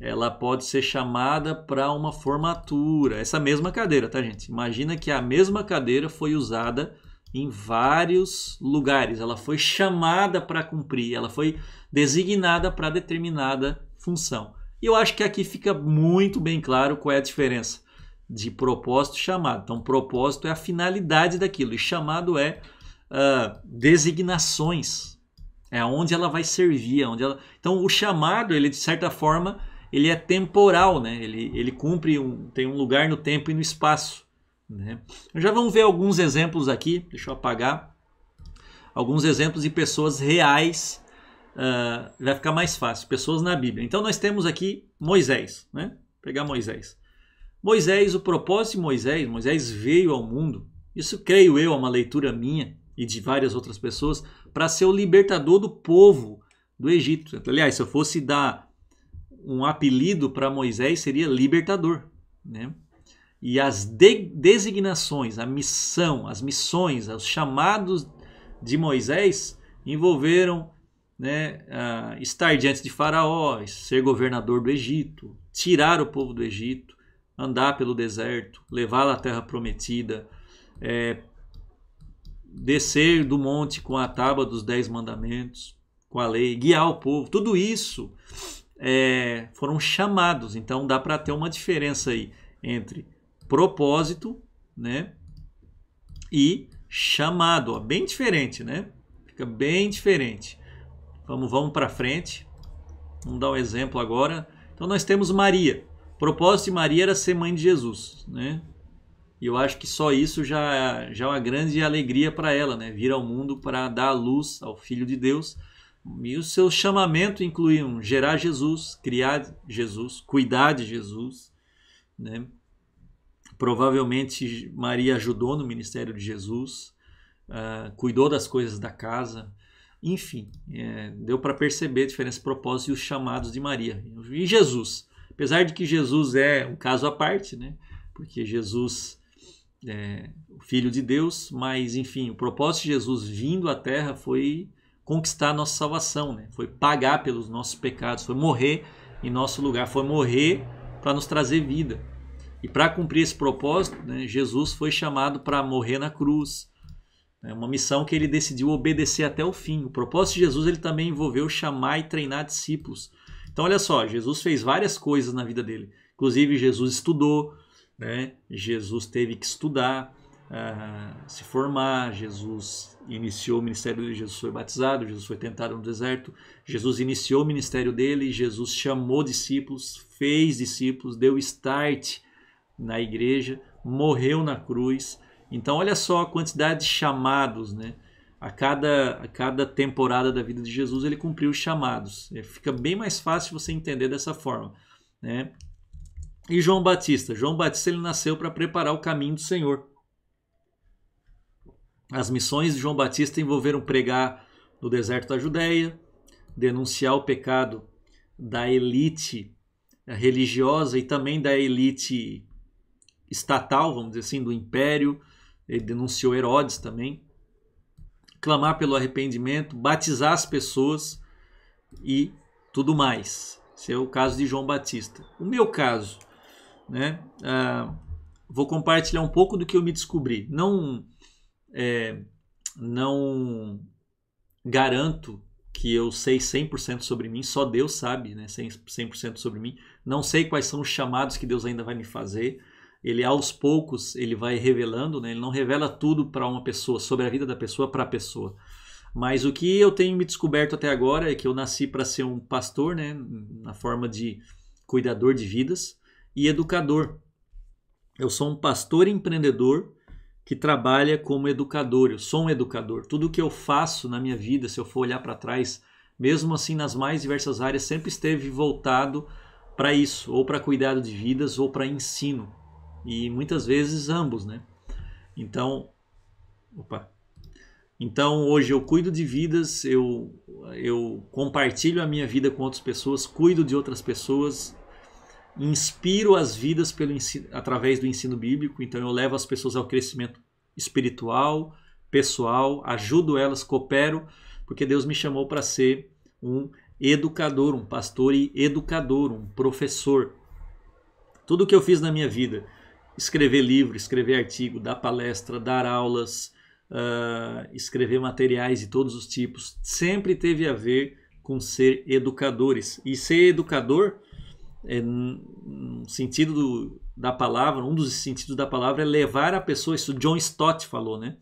ela pode ser chamada para uma formatura. Essa mesma cadeira, tá, gente? Imagina que a mesma cadeira foi usada em vários lugares. Ela foi chamada para cumprir, ela foi designada para determinada função. E eu acho que aqui fica muito bem claro qual é a diferença de propósito e chamado. Então, propósito é a finalidade daquilo e chamado é uh, designações. É onde ela vai servir, é onde ela. Então, o chamado, ele de certa forma ele é temporal, né? ele, ele cumpre, um, tem um lugar no tempo e no espaço. Né? Já vamos ver alguns exemplos aqui, deixa eu apagar. Alguns exemplos de pessoas reais, uh, vai ficar mais fácil, pessoas na Bíblia. Então nós temos aqui Moisés, né? Vou pegar Moisés. Moisés, o propósito de Moisés, Moisés veio ao mundo, isso creio eu, é uma leitura minha e de várias outras pessoas, para ser o libertador do povo do Egito. Aliás, se eu fosse dar um apelido para Moisés seria libertador, né? E as de designações, a missão, as missões, os chamados de Moisés envolveram né, uh, estar diante de Faraó, ser governador do Egito, tirar o povo do Egito, andar pelo deserto, levá-lo à terra prometida, é, descer do monte com a tábua dos dez mandamentos, com a lei, guiar o povo. Tudo isso é, foram chamados. Então dá para ter uma diferença aí entre propósito, né? E chamado, ó, bem diferente, né? Fica bem diferente. Vamos, vamos para frente. Vamos dar um exemplo agora. Então nós temos Maria. O propósito de Maria era ser mãe de Jesus, né? E eu acho que só isso já, já é uma grande alegria para ela, né? Vir ao mundo para dar a luz ao Filho de Deus e o seu chamamento incluíam gerar Jesus, criar Jesus, cuidar de Jesus. Né? Provavelmente Maria ajudou no ministério de Jesus, uh, cuidou das coisas da casa. Enfim, é, deu para perceber diferentes propósitos e os chamados de Maria. E Jesus, apesar de que Jesus é um caso à parte, né? porque Jesus é o Filho de Deus, mas enfim, o propósito de Jesus vindo à Terra foi conquistar a nossa salvação, né? foi pagar pelos nossos pecados, foi morrer em nosso lugar, foi morrer para nos trazer vida. E para cumprir esse propósito, né, Jesus foi chamado para morrer na cruz. É uma missão que ele decidiu obedecer até o fim. O propósito de Jesus ele também envolveu chamar e treinar discípulos. Então olha só, Jesus fez várias coisas na vida dele. Inclusive Jesus estudou, né? Jesus teve que estudar, ah, se formar, Jesus iniciou o ministério dele, Jesus foi batizado, Jesus foi tentado no deserto, Jesus iniciou o ministério dele, Jesus chamou discípulos, fez discípulos, deu start na igreja, morreu na cruz. Então olha só a quantidade de chamados, né? A cada, a cada temporada da vida de Jesus ele cumpriu os chamados. É, fica bem mais fácil você entender dessa forma, né? E João Batista, João Batista ele nasceu para preparar o caminho do Senhor. As missões de João Batista envolveram pregar no deserto da Judéia, denunciar o pecado da elite religiosa e também da elite estatal, vamos dizer assim, do império. Ele denunciou Herodes também. Clamar pelo arrependimento, batizar as pessoas e tudo mais. Esse é o caso de João Batista. O meu caso, né? Ah, vou compartilhar um pouco do que eu me descobri. Não é, não garanto que eu sei 100% sobre mim, só Deus sabe né, 100% sobre mim. Não sei quais são os chamados que Deus ainda vai me fazer. Ele aos poucos ele vai revelando, né? ele não revela tudo para uma pessoa, sobre a vida da pessoa para a pessoa. Mas o que eu tenho me descoberto até agora é que eu nasci para ser um pastor, né, na forma de cuidador de vidas e educador. Eu sou um pastor empreendedor que trabalha como educador. Eu sou um educador. Tudo que eu faço na minha vida, se eu for olhar para trás, mesmo assim nas mais diversas áreas, sempre esteve voltado para isso, ou para cuidado de vidas, ou para ensino. E muitas vezes ambos, né? Então, opa. Então hoje eu cuido de vidas, eu, eu compartilho a minha vida com outras pessoas, cuido de outras pessoas, inspiro as vidas pelo ensino, através do ensino bíblico, então eu levo as pessoas ao crescimento espiritual, pessoal, ajudo elas, coopero, porque Deus me chamou para ser um educador, um pastor e educador, um professor. Tudo que eu fiz na minha vida, escrever livro, escrever artigo, dar palestra, dar aulas, uh, escrever materiais de todos os tipos, sempre teve a ver com ser educadores. E ser educador é, um sentido do, da palavra, um dos sentidos da palavra é levar a pessoa. Isso John Stott falou, né?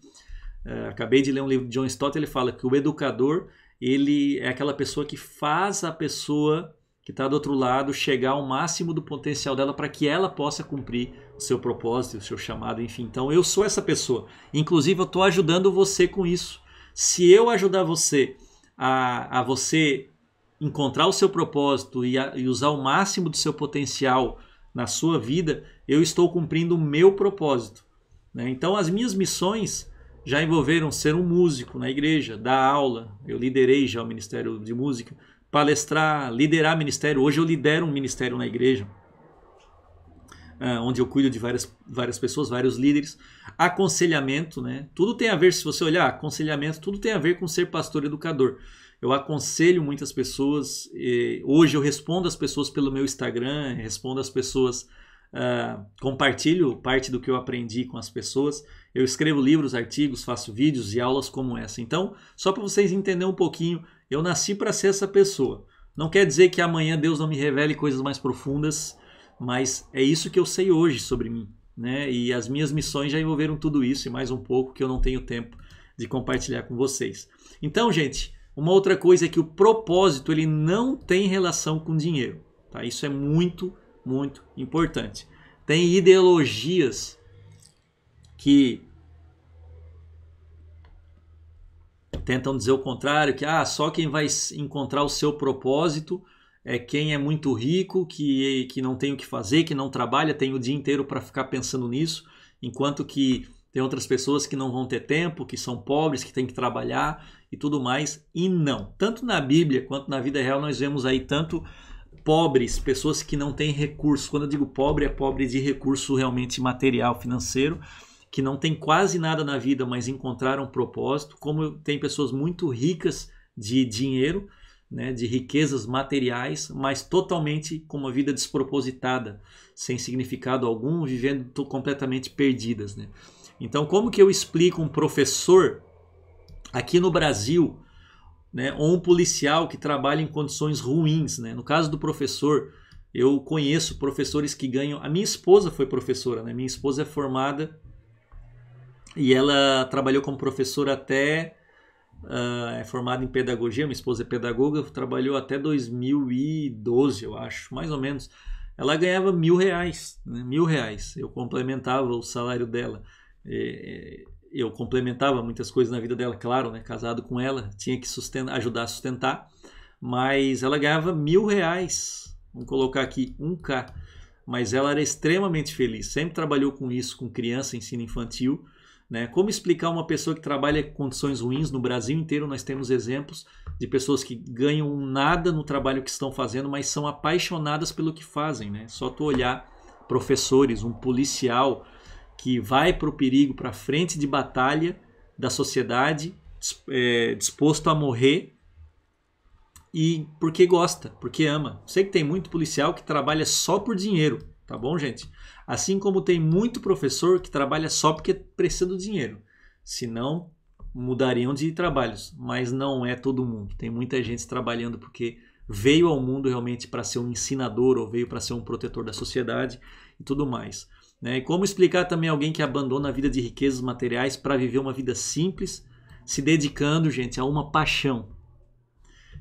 É, acabei de ler um livro de John Stott, ele fala que o educador ele é aquela pessoa que faz a pessoa que está do outro lado chegar ao máximo do potencial dela para que ela possa cumprir o seu propósito, o seu chamado, enfim. Então eu sou essa pessoa. Inclusive eu estou ajudando você com isso. Se eu ajudar você a, a você encontrar o seu propósito e, a, e usar o máximo do seu potencial na sua vida, eu estou cumprindo o meu propósito. Né? Então, as minhas missões já envolveram ser um músico na igreja, dar aula, eu liderei já o Ministério de Música, palestrar, liderar ministério. Hoje eu lidero um ministério na igreja, ah, onde eu cuido de várias, várias pessoas, vários líderes. Aconselhamento, né? Tudo tem a ver, se você olhar, aconselhamento, tudo tem a ver com ser pastor educador. Eu aconselho muitas pessoas. hoje eu respondo as pessoas pelo meu Instagram, respondo as pessoas, uh, compartilho parte do que eu aprendi com as pessoas. Eu escrevo livros, artigos, faço vídeos e aulas como essa. Então, só para vocês entenderem um pouquinho, eu nasci para ser essa pessoa. Não quer dizer que amanhã Deus não me revele coisas mais profundas, mas é isso que eu sei hoje sobre mim. Né? E as minhas missões já envolveram tudo isso e mais um pouco que eu não tenho tempo de compartilhar com vocês. Então, gente, uma outra coisa é que o propósito ele não tem relação com dinheiro. Tá? Isso é muito, muito importante. Tem ideologias que tentam dizer o contrário, que ah, só quem vai encontrar o seu propósito é quem é muito rico, que, que não tem o que fazer, que não trabalha, tem o dia inteiro para ficar pensando nisso, enquanto que tem outras pessoas que não vão ter tempo, que são pobres, que têm que trabalhar e tudo mais. E não. Tanto na Bíblia quanto na vida real nós vemos aí tanto pobres, pessoas que não têm recurso. Quando eu digo pobre, é pobre de recurso realmente material, financeiro, que não tem quase nada na vida, mas encontraram um propósito. Como tem pessoas muito ricas de dinheiro, né, de riquezas materiais, mas totalmente com uma vida despropositada, sem significado algum, vivendo completamente perdidas. Né? Então, como que eu explico um professor aqui no Brasil, né, ou um policial que trabalha em condições ruins, né? No caso do professor, eu conheço professores que ganham. A minha esposa foi professora, né? Minha esposa é formada e ela trabalhou como professora até uh, é formada em pedagogia. Minha esposa é pedagoga, trabalhou até 2012, eu acho, mais ou menos. Ela ganhava mil reais, né? mil reais. Eu complementava o salário dela. É, é, eu complementava muitas coisas na vida dela, claro, né? Casado com ela, tinha que sustentar, ajudar a sustentar, mas ela ganhava mil reais, vamos colocar aqui um k, mas ela era extremamente feliz, sempre trabalhou com isso, com criança, ensino infantil, né? Como explicar uma pessoa que trabalha com condições ruins no Brasil inteiro? Nós temos exemplos de pessoas que ganham nada no trabalho que estão fazendo, mas são apaixonadas pelo que fazem, né? Só tu olhar professores, um policial, que vai para o perigo, para a frente de batalha da sociedade, é, disposto a morrer e porque gosta, porque ama. Sei que tem muito policial que trabalha só por dinheiro, tá bom, gente? Assim como tem muito professor que trabalha só porque precisa do dinheiro. Senão, mudariam de trabalhos, mas não é todo mundo. Tem muita gente trabalhando porque veio ao mundo realmente para ser um ensinador ou veio para ser um protetor da sociedade e tudo mais. Né? E como explicar também alguém que abandona a vida de riquezas materiais para viver uma vida simples, se dedicando, gente, a uma paixão?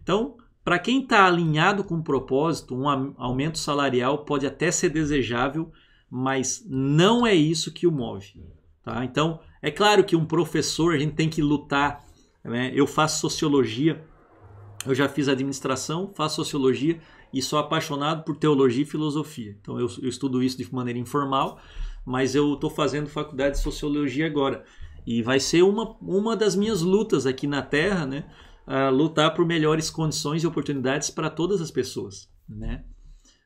Então, para quem está alinhado com o propósito, um aumento salarial pode até ser desejável, mas não é isso que o move. Tá? Então, é claro que um professor a gente tem que lutar. Né? Eu faço sociologia, eu já fiz administração, faço sociologia e sou apaixonado por teologia e filosofia. Então eu, eu estudo isso de maneira informal, mas eu estou fazendo faculdade de sociologia agora. E vai ser uma, uma das minhas lutas aqui na Terra, né? A lutar por melhores condições e oportunidades para todas as pessoas, né?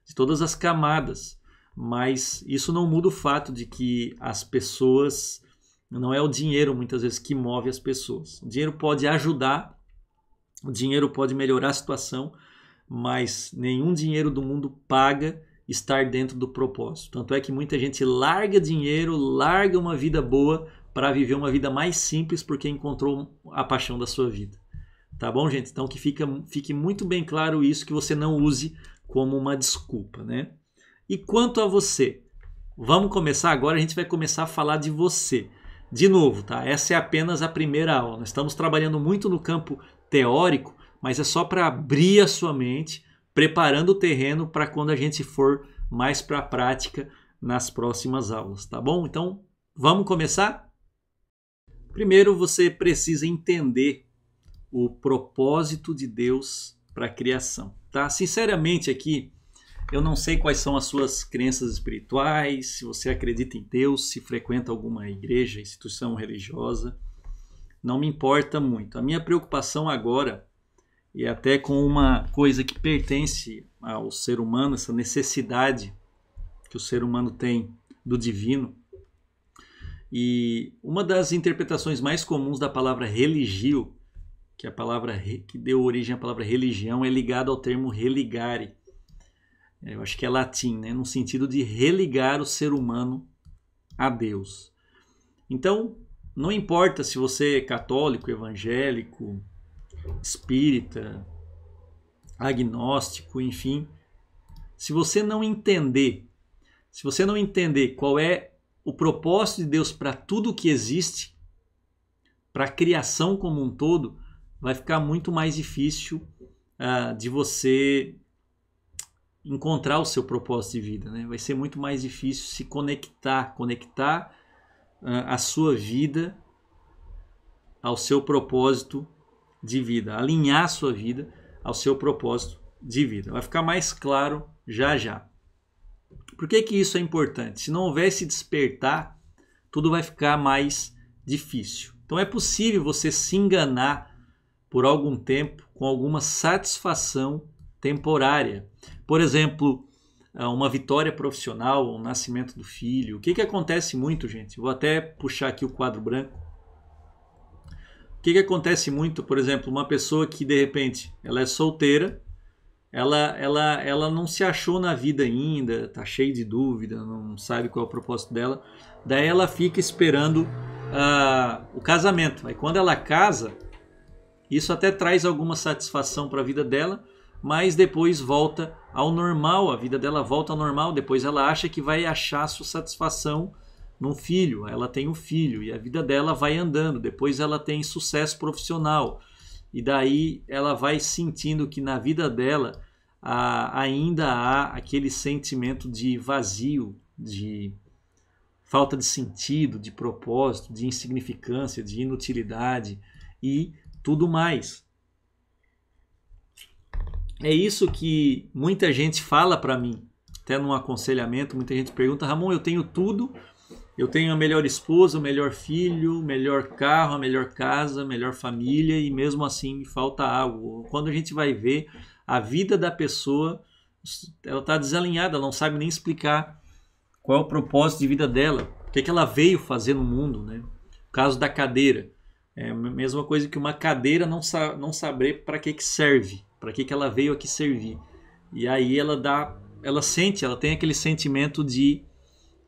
De todas as camadas. Mas isso não muda o fato de que as pessoas. Não é o dinheiro muitas vezes que move as pessoas. O dinheiro pode ajudar, o dinheiro pode melhorar a situação, mas nenhum dinheiro do mundo paga estar dentro do propósito. Tanto é que muita gente larga dinheiro, larga uma vida boa para viver uma vida mais simples porque encontrou a paixão da sua vida. Tá bom, gente? Então que fica, fique muito bem claro isso que você não use como uma desculpa, né? E quanto a você? Vamos começar agora, a gente vai começar a falar de você. De novo, tá? Essa é apenas a primeira aula. Nós estamos trabalhando muito no campo teórico, mas é só para abrir a sua mente, preparando o terreno para quando a gente for mais para a prática nas próximas aulas, tá bom? Então, vamos começar? Primeiro você precisa entender o propósito de Deus para a criação, tá? Sinceramente aqui, eu não sei quais são as suas crenças espirituais, se você acredita em Deus, se frequenta alguma igreja, instituição religiosa, não me importa muito. A minha preocupação agora e até com uma coisa que pertence ao ser humano, essa necessidade que o ser humano tem do divino. E uma das interpretações mais comuns da palavra religio, que a palavra que deu origem à palavra religião, é ligada ao termo religare. É, eu acho que é latim, né? no sentido de religar o ser humano a Deus. Então, não importa se você é católico, evangélico, espírita, agnóstico, enfim. Se você não entender, se você não entender qual é o propósito de Deus para tudo o que existe, para a criação como um todo, vai ficar muito mais difícil uh, de você encontrar o seu propósito de vida, né? Vai ser muito mais difícil se conectar, conectar uh, a sua vida ao seu propósito de vida, alinhar a sua vida ao seu propósito de vida. Vai ficar mais claro já já. Por que, que isso é importante? Se não houver se despertar, tudo vai ficar mais difícil. Então é possível você se enganar por algum tempo com alguma satisfação temporária. Por exemplo, ah, uma vitória profissional, o um nascimento do filho. O que, que acontece muito, gente? Vou até puxar aqui o quadro branco. O que, que acontece muito, por exemplo, uma pessoa que de repente ela é solteira, ela, ela, ela não se achou na vida ainda, tá cheia de dúvida, não sabe qual é o propósito dela. Daí ela fica esperando uh, o casamento. Aí quando ela casa, isso até traz alguma satisfação para a vida dela, mas depois volta ao normal, a vida dela volta ao normal. Depois ela acha que vai achar sua satisfação num filho, ela tem um filho e a vida dela vai andando, depois ela tem sucesso profissional. E daí ela vai sentindo que na vida dela a, ainda há aquele sentimento de vazio, de falta de sentido, de propósito, de insignificância, de inutilidade e tudo mais. É isso que muita gente fala para mim, até num aconselhamento, muita gente pergunta: Ramon, eu tenho tudo, eu tenho a melhor esposa, o melhor filho, o melhor carro, a melhor casa, a melhor família e mesmo assim me falta algo. Quando a gente vai ver a vida da pessoa, ela está desalinhada, ela não sabe nem explicar qual é o propósito de vida dela, o que, é que ela veio fazer no mundo, né? O caso da cadeira. É a mesma coisa que uma cadeira não, sa não saber para que, que serve, para que, que ela veio aqui servir. E aí ela dá, ela sente, ela tem aquele sentimento de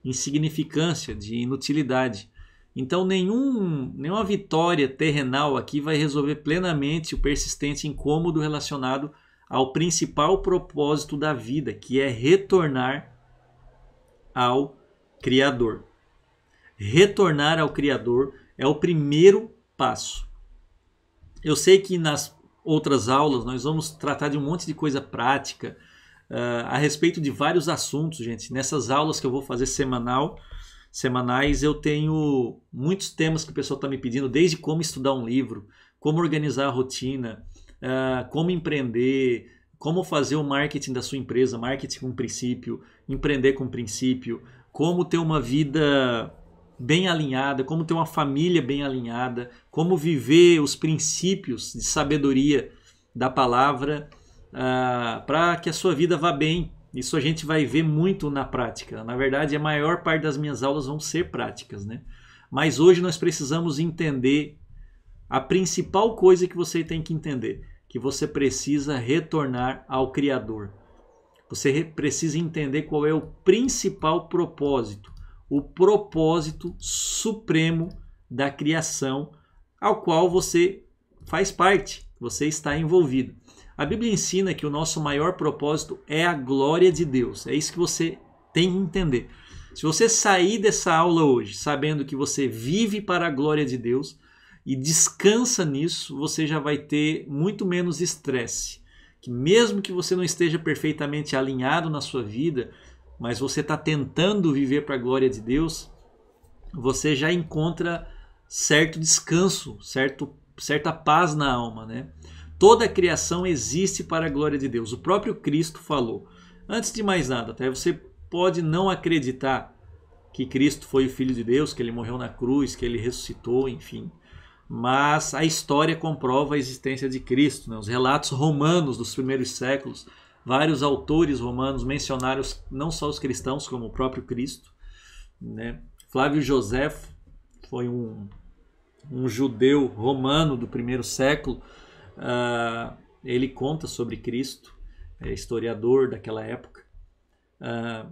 insignificância, de inutilidade. Então, nenhum, nenhuma vitória terrenal aqui vai resolver plenamente o persistente incômodo relacionado ao principal propósito da vida, que é retornar ao Criador. Retornar ao Criador é o primeiro passo. Eu sei que nas outras aulas nós vamos tratar de um monte de coisa prática, uh, a respeito de vários assuntos, gente. Nessas aulas que eu vou fazer semanal, semanais, eu tenho muitos temas que o pessoal está me pedindo, desde como estudar um livro, como organizar a rotina, uh, como empreender, como fazer o marketing da sua empresa, marketing com princípio, empreender com princípio, como ter uma vida bem alinhada, como ter uma família bem alinhada, como viver os princípios de sabedoria da palavra uh, ah, para que a sua vida vá bem. Isso a gente vai ver muito na prática. Na verdade, a maior parte das minhas aulas vão ser práticas, né? Mas hoje nós precisamos entender a principal coisa que você tem que entender, que você precisa retornar ao criador. Você precisa entender qual é o principal propósito, o propósito supremo da criação ao qual você faz parte, você está envolvido. A Bíblia ensina que o nosso maior propósito é a glória de Deus. É isso que você tem que entender. Se você sair dessa aula hoje sabendo que você vive para a glória de Deus e descansa nisso, você já vai ter muito menos estresse. Que mesmo que você não esteja perfeitamente alinhado na sua vida, mas você está tentando viver para a glória de Deus, você já encontra certo descanso, certo, certa paz na alma, né? Toda a criação existe para a glória de Deus. O próprio Cristo falou. Antes de mais nada, até tá? você pode não acreditar que Cristo foi o Filho de Deus, que ele morreu na cruz, que ele ressuscitou, enfim. Mas a história comprova a existência de Cristo. Né? Os relatos romanos dos primeiros séculos, vários autores romanos mencionaram não só os cristãos, como o próprio Cristo. Né? Flávio José foi um, um judeu romano do primeiro século Uh, ele conta sobre Cristo, é historiador daquela época. Uh,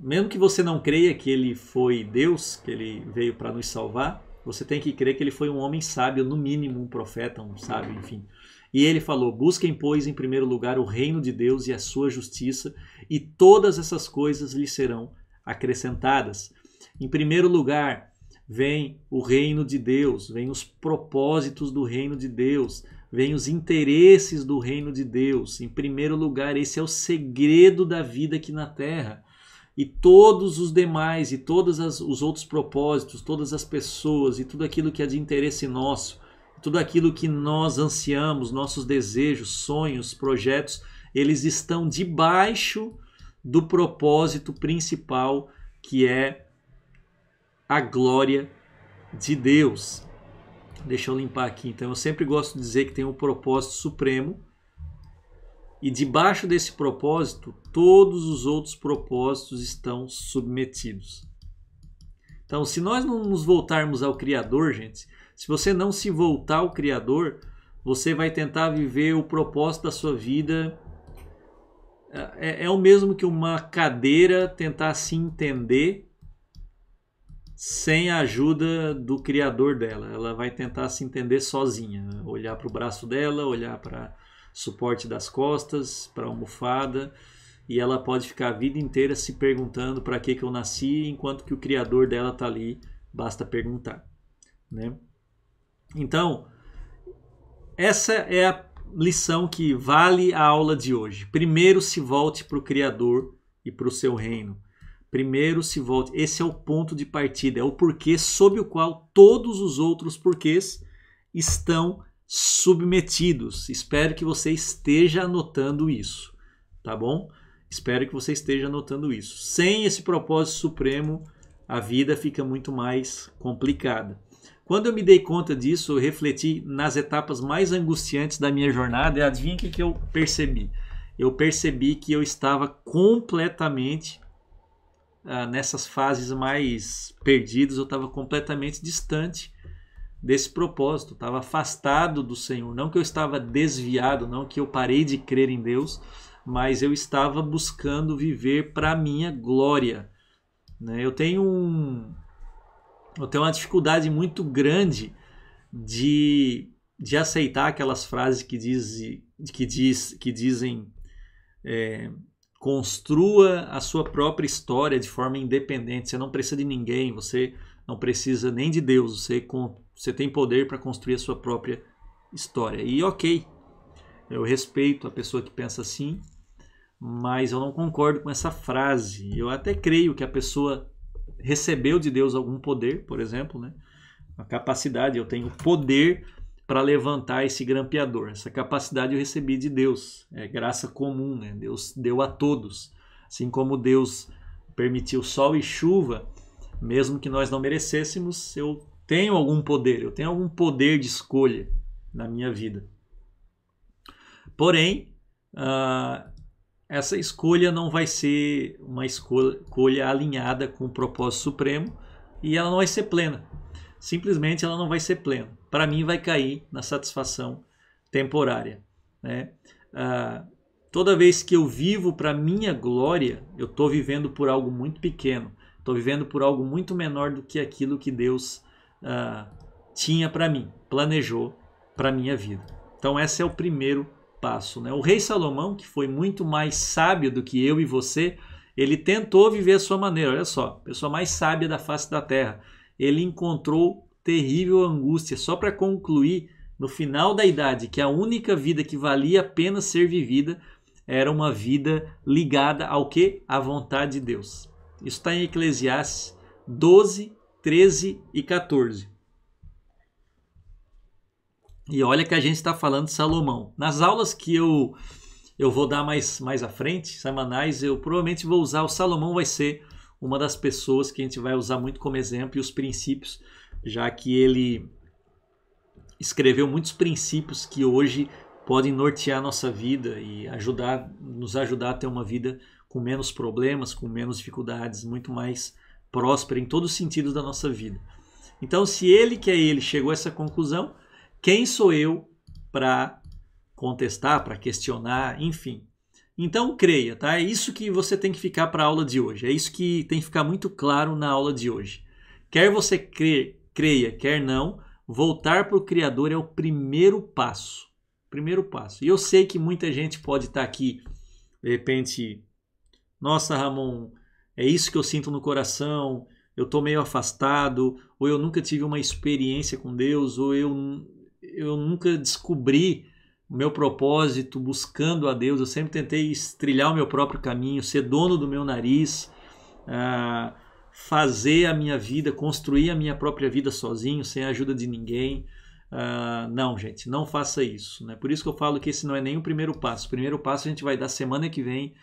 mesmo que você não creia que ele foi Deus, que ele veio para nos salvar, você tem que crer que ele foi um homem sábio, no mínimo um profeta, um sábio, enfim. E ele falou: Busquem, pois, em primeiro lugar o reino de Deus e a sua justiça, e todas essas coisas lhe serão acrescentadas. Em primeiro lugar, vem o reino de Deus, vem os propósitos do reino de Deus, vem os interesses do reino de Deus. Em primeiro lugar, esse é o segredo da vida aqui na terra. E todos os demais, e todos os outros propósitos, todas as pessoas, e tudo aquilo que é de interesse nosso, tudo aquilo que nós ansiamos, nossos desejos, sonhos, projetos, eles estão debaixo do propósito principal que é a glória de Deus. Deixa eu limpar aqui. Então eu sempre gosto de dizer que tem um propósito supremo. E debaixo desse propósito, todos os outros propósitos estão submetidos. Então, se nós não nos voltarmos ao Criador, gente, se você não se voltar ao Criador, você vai tentar viver o propósito da sua vida. É, é o mesmo que uma cadeira tentar se entender sem a ajuda do criador dela. Ela vai tentar se entender sozinha, né? olhar para o braço dela, olhar para suporte das costas, para a almofada, e ela pode ficar a vida inteira se perguntando para que que eu nasci, enquanto que o criador dela tá ali, basta perguntar, né? Então, essa é a lição que vale a aula de hoje. Primeiro se volte para o criador e para o seu reino. Primeiro se volte. Esse é o ponto de partida, é o porquê sob o qual todos os outros porquês estão submetidos. Espero que você esteja anotando isso, tá bom? Espero que você esteja anotando isso. Sem esse propósito supremo, a vida fica muito mais complicada. Quando eu me dei conta disso, eu refleti nas etapas mais angustiantes da minha jornada e adivinha o que, que eu percebi? Eu percebi que eu estava completamente ah, nessas fases mais perdidas, eu estava completamente distante desse propósito, estava afastado do Senhor. Não que eu estava desviado, não que eu parei de crer em Deus, mas eu estava buscando viver para a minha glória. Né? Eu, tenho um, eu tenho uma dificuldade muito grande de, de aceitar aquelas frases que, diz, que, diz, que dizem. É, Construa a sua própria história de forma independente. Você não precisa de ninguém, você não precisa nem de Deus. Você, você tem poder para construir a sua própria história. E ok, eu respeito a pessoa que pensa assim, mas eu não concordo com essa frase. Eu até creio que a pessoa recebeu de Deus algum poder, por exemplo, né? A capacidade, eu tenho poder para levantar esse grampeador. Essa capacidade eu recebi de Deus, é graça comum, né? Deus deu a todos. Assim como Deus permitiu sol e chuva, mesmo que nós não merecêssemos, eu tenho algum poder, eu tenho algum poder de escolha na minha vida. Porém, uh, essa escolha não vai ser uma escolha alinhada com o propósito supremo e ela não vai ser plena simplesmente ela não vai ser plena. Para mim, vai cair na satisfação temporária. Né? Ah, toda vez que eu vivo para minha glória, eu estou vivendo por algo muito pequeno, estou vivendo por algo muito menor do que aquilo que Deus ah, tinha para mim, planejou para minha vida. Então, esse é o primeiro passo. Né? O rei Salomão, que foi muito mais sábio do que eu e você, ele tentou viver a sua maneira. Olha só, pessoa mais sábia da face da terra ele encontrou terrível angústia só para concluir no final da idade que a única vida que valia a pena ser vivida era uma vida ligada ao que? À vontade de Deus. Isso está em Eclesiastes 12, 13 e 14. E olha que a gente está falando de Salomão. Nas aulas que eu eu vou dar mais, mais à frente, semanais, eu provavelmente vou usar o Salomão, vai ser uma das pessoas que a gente vai usar muito como exemplo e os princípios, já que ele escreveu muitos princípios que hoje podem nortear nossa vida e ajudar, nos ajudar a ter uma vida com menos problemas, com menos dificuldades, muito mais próspera em todos os sentidos da nossa vida. Então, se ele que é ele chegou a essa conclusão, quem sou eu para contestar, para questionar, enfim. Então creia, tá? É isso que você tem que ficar para a aula de hoje. É isso que tem que ficar muito claro na aula de hoje. Quer você crer, creia, quer não, voltar para o Criador é o primeiro passo. Primeiro passo. E eu sei que muita gente pode estar tá aqui, de repente, nossa, Ramon, é isso que eu sinto no coração, eu estou meio afastado, ou eu nunca tive uma experiência com Deus, ou eu, eu nunca descobri o meu propósito, buscando a Deus. Eu sempre tentei trilhar o meu próprio caminho, ser dono do meu nariz, uh, fazer a minha vida, construir a minha própria vida sozinho, sem a ajuda de ninguém. Uh, não, gente, não faça isso. Né? Por isso que eu falo que esse não é nem o primeiro passo. O primeiro passo a gente vai dar semana que vem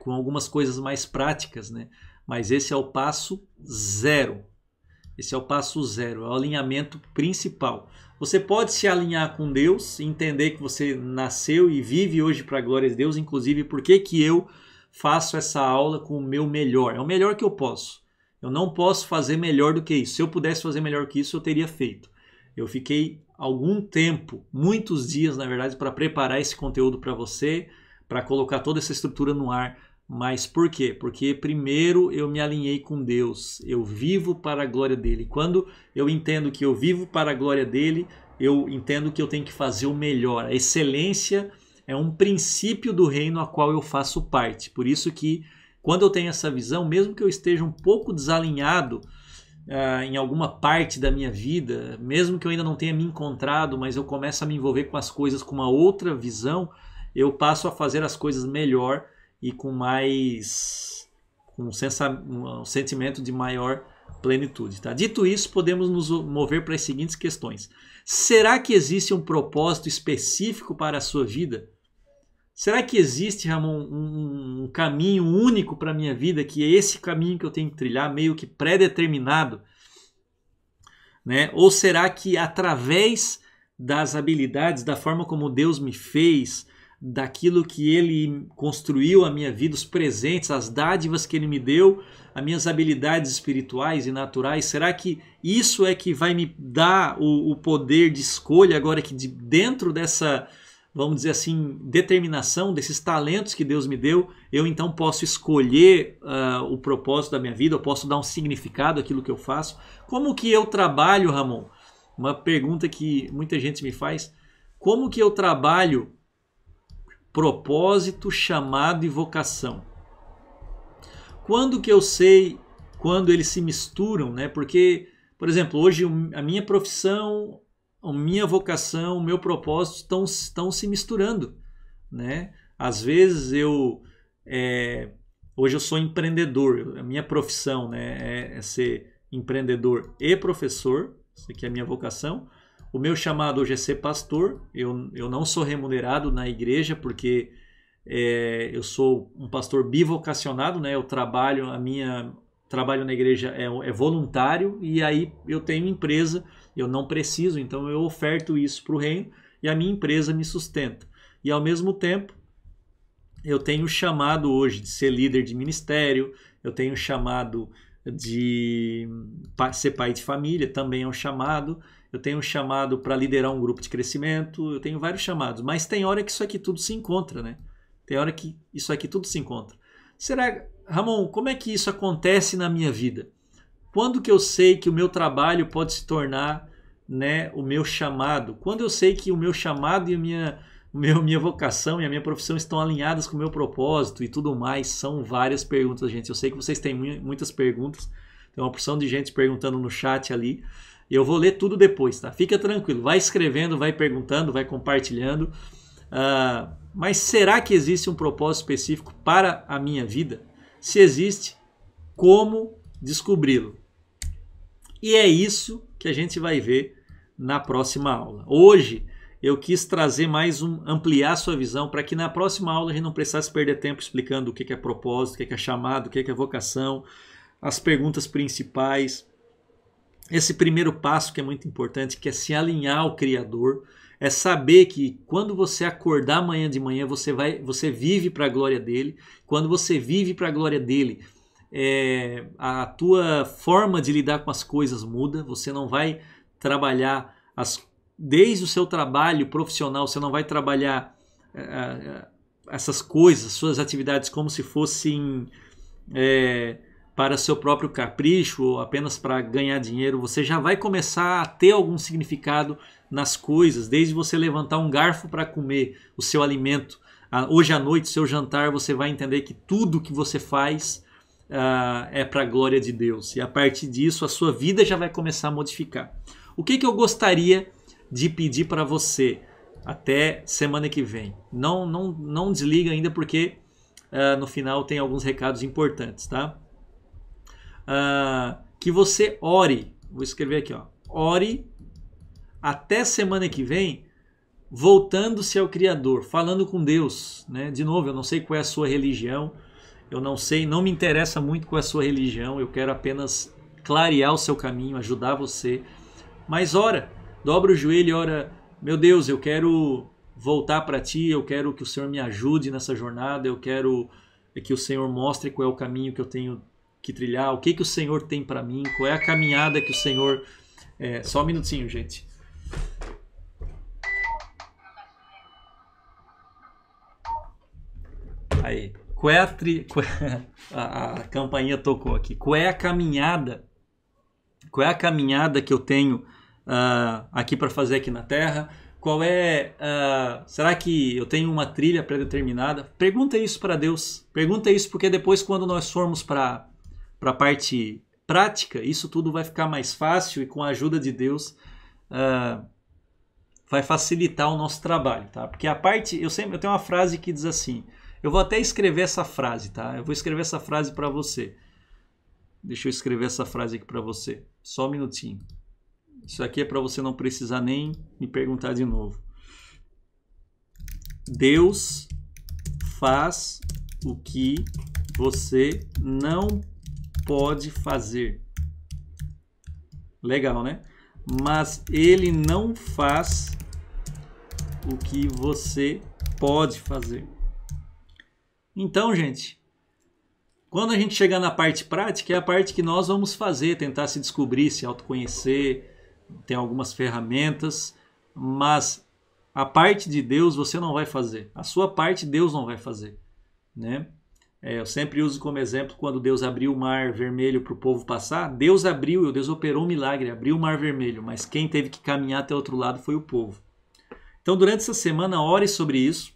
com algumas coisas mais práticas, né? Mas esse é o passo zero. Esse é o passo zero, é o alinhamento principal. Você pode se alinhar com Deus, entender que você nasceu e vive hoje para a glória de Deus, inclusive porque que eu faço essa aula com o meu melhor. É o melhor que eu posso. Eu não posso fazer melhor do que isso. Se eu pudesse fazer melhor que isso, eu teria feito. Eu fiquei algum tempo, muitos dias na verdade, para preparar esse conteúdo para você, para colocar toda essa estrutura no ar mas por quê? Porque primeiro eu me alinhei com Deus, eu vivo para a glória dele. Quando eu entendo que eu vivo para a glória dele, eu entendo que eu tenho que fazer o melhor. A excelência é um princípio do reino a qual eu faço parte. Por isso que quando eu tenho essa visão, mesmo que eu esteja um pouco desalinhado uh, em alguma parte da minha vida, mesmo que eu ainda não tenha me encontrado, mas eu começo a me envolver com as coisas com uma outra visão, eu passo a fazer as coisas melhor e com mais com um, um sentimento de maior plenitude. Tá? Dito isso, podemos nos mover para as seguintes questões. Será que existe um propósito específico para a sua vida? Será que existe, Ramon, um, um caminho único para a minha vida, que é esse caminho que eu tenho que trilhar, meio que pré-determinado? Né? Ou será que através das habilidades, da forma como Deus me fez, daquilo que ele construiu a minha vida, os presentes, as dádivas que ele me deu, as minhas habilidades espirituais e naturais? Será que isso é que vai me dar o, o poder de escolha agora que de, dentro dessa, vamos dizer assim, determinação desses talentos que Deus me deu, eu então posso escolher uh, o propósito da minha vida, eu posso dar um significado àquilo que eu faço? Como que eu trabalho, Ramon? Uma pergunta que muita gente me faz. Como que eu trabalho propósito, chamado e vocação. Quando que eu sei quando eles se misturam, né? Porque, por exemplo, hoje a minha profissão, a minha vocação, o meu propósito estão, estão se misturando, né? Às vezes eu é, hoje eu sou empreendedor, a minha profissão, né, é, é ser empreendedor e professor, isso aqui é a minha vocação, o meu chamado hoje é ser pastor. Eu, eu não sou remunerado na igreja porque é, eu sou um pastor bivocacionado, né? Eu trabalho, a minha trabalho na igreja é, é voluntário e aí eu tenho empresa, eu não preciso, então eu oferto isso para o reino e a minha empresa me sustenta. E ao mesmo tempo, eu tenho chamado hoje de ser líder de ministério, eu tenho chamado de ser pai de família, também é um chamado eu tenho um chamado para liderar um grupo de crescimento, eu tenho vários chamados, mas tem hora que isso aqui tudo se encontra, né? Tem hora que isso aqui tudo se encontra. Será, Ramon, como é que isso acontece na minha vida? Quando que eu sei que o meu trabalho pode se tornar, né, o meu chamado? Quando eu sei que o meu chamado e a minha meu, minha vocação e a minha profissão estão alinhadas com o meu propósito e tudo mais? São várias perguntas, gente. Eu sei que vocês têm muitas perguntas. Tem uma porção de gente perguntando no chat ali. Eu vou ler tudo depois, tá? Fica tranquilo, vai escrevendo, vai perguntando, vai compartilhando. Uh, mas será que existe um propósito específico para a minha vida? Se existe, como descobri-lo? E é isso que a gente vai ver na próxima aula. Hoje eu quis trazer mais um, ampliar sua visão para que na próxima aula a gente não precisasse perder tempo explicando o que é propósito, o que é chamado, o que é vocação, as perguntas principais esse primeiro passo que é muito importante, que é se alinhar ao Criador, é saber que quando você acordar amanhã de manhã, você vai, você vive para a glória dele. Quando você vive para a glória dele, é, a tua forma de lidar com as coisas muda. Você não vai trabalhar as, desde o seu trabalho profissional, você não vai trabalhar é, é, é essas coisas, suas atividades como se fossem é, para seu próprio capricho ou apenas para ganhar dinheiro, você já vai começar a ter algum significado nas coisas, desde você levantar um garfo para comer o seu alimento. Ah, hoje à noite, seu jantar, você vai entender que tudo que você faz uh, é para a glória de Deus. E a partir disso, a sua vida já vai começar a modificar. O que, que eu gostaria de pedir para você até semana que vem? Não, não, não desliga ainda, porque uh, no final tem alguns recados importantes, tá? uh, que você ore. Vou escrever aqui, ó. Ore até semana que vem, voltando-se ao Criador, falando com Deus. Né? De novo, eu não sei qual é a sua religião, eu não sei, não me interessa muito qual é a sua religião, eu quero apenas clarear o seu caminho, ajudar você. Mas ora, dobra o joelho e ora, meu Deus, eu quero voltar para ti, eu quero que o Senhor me ajude nessa jornada, eu quero que o Senhor mostre qual é o caminho que eu tenho que trilhar, o que, que o Senhor tem para mim, qual é a caminhada que o Senhor. É, só um minutinho, gente. Aí, qual é a, tri... É, a, a campainha tocou aqui. Qual é a caminhada? Qual é a caminhada que eu tenho uh, aqui para fazer aqui na Terra? Qual é? Uh, será que eu tenho uma trilha pré-determinada? Pergunta isso para Deus. Pergunta isso porque depois, quando nós formos para para a parte prática, isso tudo vai ficar mais fácil e com a ajuda de Deus uh, vai facilitar o nosso trabalho, tá? Porque a parte, eu sempre eu tenho uma frase que diz assim, eu vou até escrever essa frase, tá? Eu vou escrever essa frase para você. Deixa eu escrever essa frase aqui para você. Só um minutinho. Isso aqui é para você não precisar nem me perguntar de novo. Deus faz o que você não pode fazer. Legal, né? Mas ele não faz o que você pode fazer. Então, gente, quando a gente chegar na parte prática, é a parte que nós vamos fazer, tentar se descobrir, se autoconhecer, tem algumas ferramentas, mas a parte de Deus você não vai fazer. A sua parte Deus não vai fazer, né? É, eu sempre uso como exemplo quando Deus abriu o mar vermelho para o povo passar. Deus abriu, e Deus operou um milagre, abriu o mar vermelho, mas quem teve que caminhar até o outro lado foi o povo. Então, durante essa semana, ore sobre isso.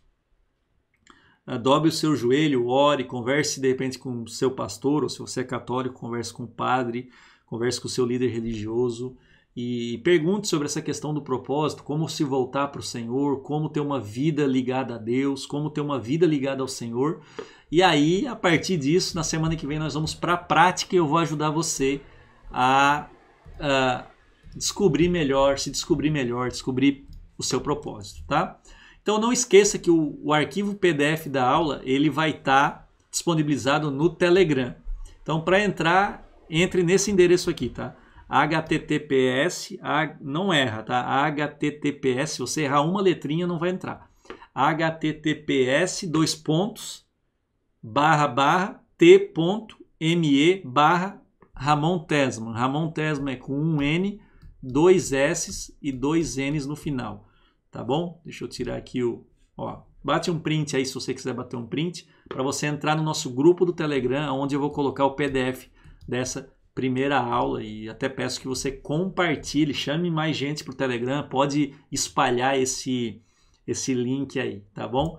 Ah, dobre o seu joelho, ore, converse de repente com o seu pastor, ou se você é católico, converse com o padre, converse com o seu líder religioso e pergunte sobre essa questão do propósito, como se voltar para o Senhor, como ter uma vida ligada a Deus, como ter uma vida ligada ao Senhor, e aí, a partir disso, na semana que vem nós vamos para a prática e eu vou ajudar você a, a descobrir melhor, se descobrir melhor, descobrir o seu propósito, tá? Então não esqueça que o, o arquivo PDF da aula ele vai estar tá disponibilizado no Telegram. Então para entrar entre nesse endereço aqui, tá? https a, não erra, tá? https se você errar uma letrinha não vai entrar. https dois pontos barra barra t.me barra Ramon Tesman. Ramon Tesman é com um N, dois S e dois N's no final, tá bom? Deixa eu tirar aqui o... Ó, bate um print aí se você quiser bater um print para você entrar no nosso grupo do Telegram, onde eu vou colocar o PDF dessa primeira aula e até peço que você compartilhe, chame mais gente para o Telegram, pode espalhar esse, esse link aí, tá bom?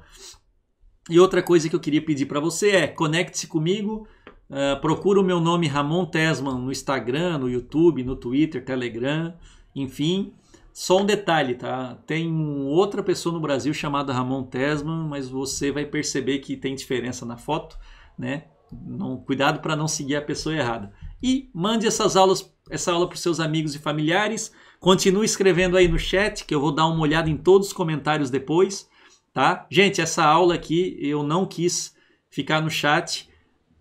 E outra coisa que eu queria pedir para você é conecte-se comigo. Uh, procura o meu nome Ramon Tesman no Instagram, no YouTube, no Twitter, Telegram, enfim. Só um detalhe, tá? Tem outra pessoa no Brasil chamada Ramon Tesman, mas você vai perceber que tem diferença na foto, né? Não, cuidado para não seguir a pessoa errada. E mande essas aulas, essa aula para os seus amigos e familiares. Continue escrevendo aí no chat, que eu vou dar uma olhada em todos os comentários depois tá? Gente, essa aula aqui eu não quis ficar no chat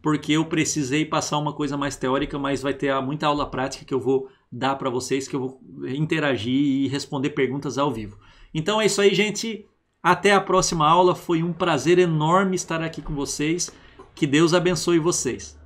porque eu precisei passar uma coisa mais teórica, mas vai ter muita aula prática que eu vou dar para vocês, que eu vou interagir e responder perguntas ao vivo. Então é isso aí, gente. Até a próxima aula. Foi um prazer enorme estar aqui com vocês. Que Deus abençoe vocês.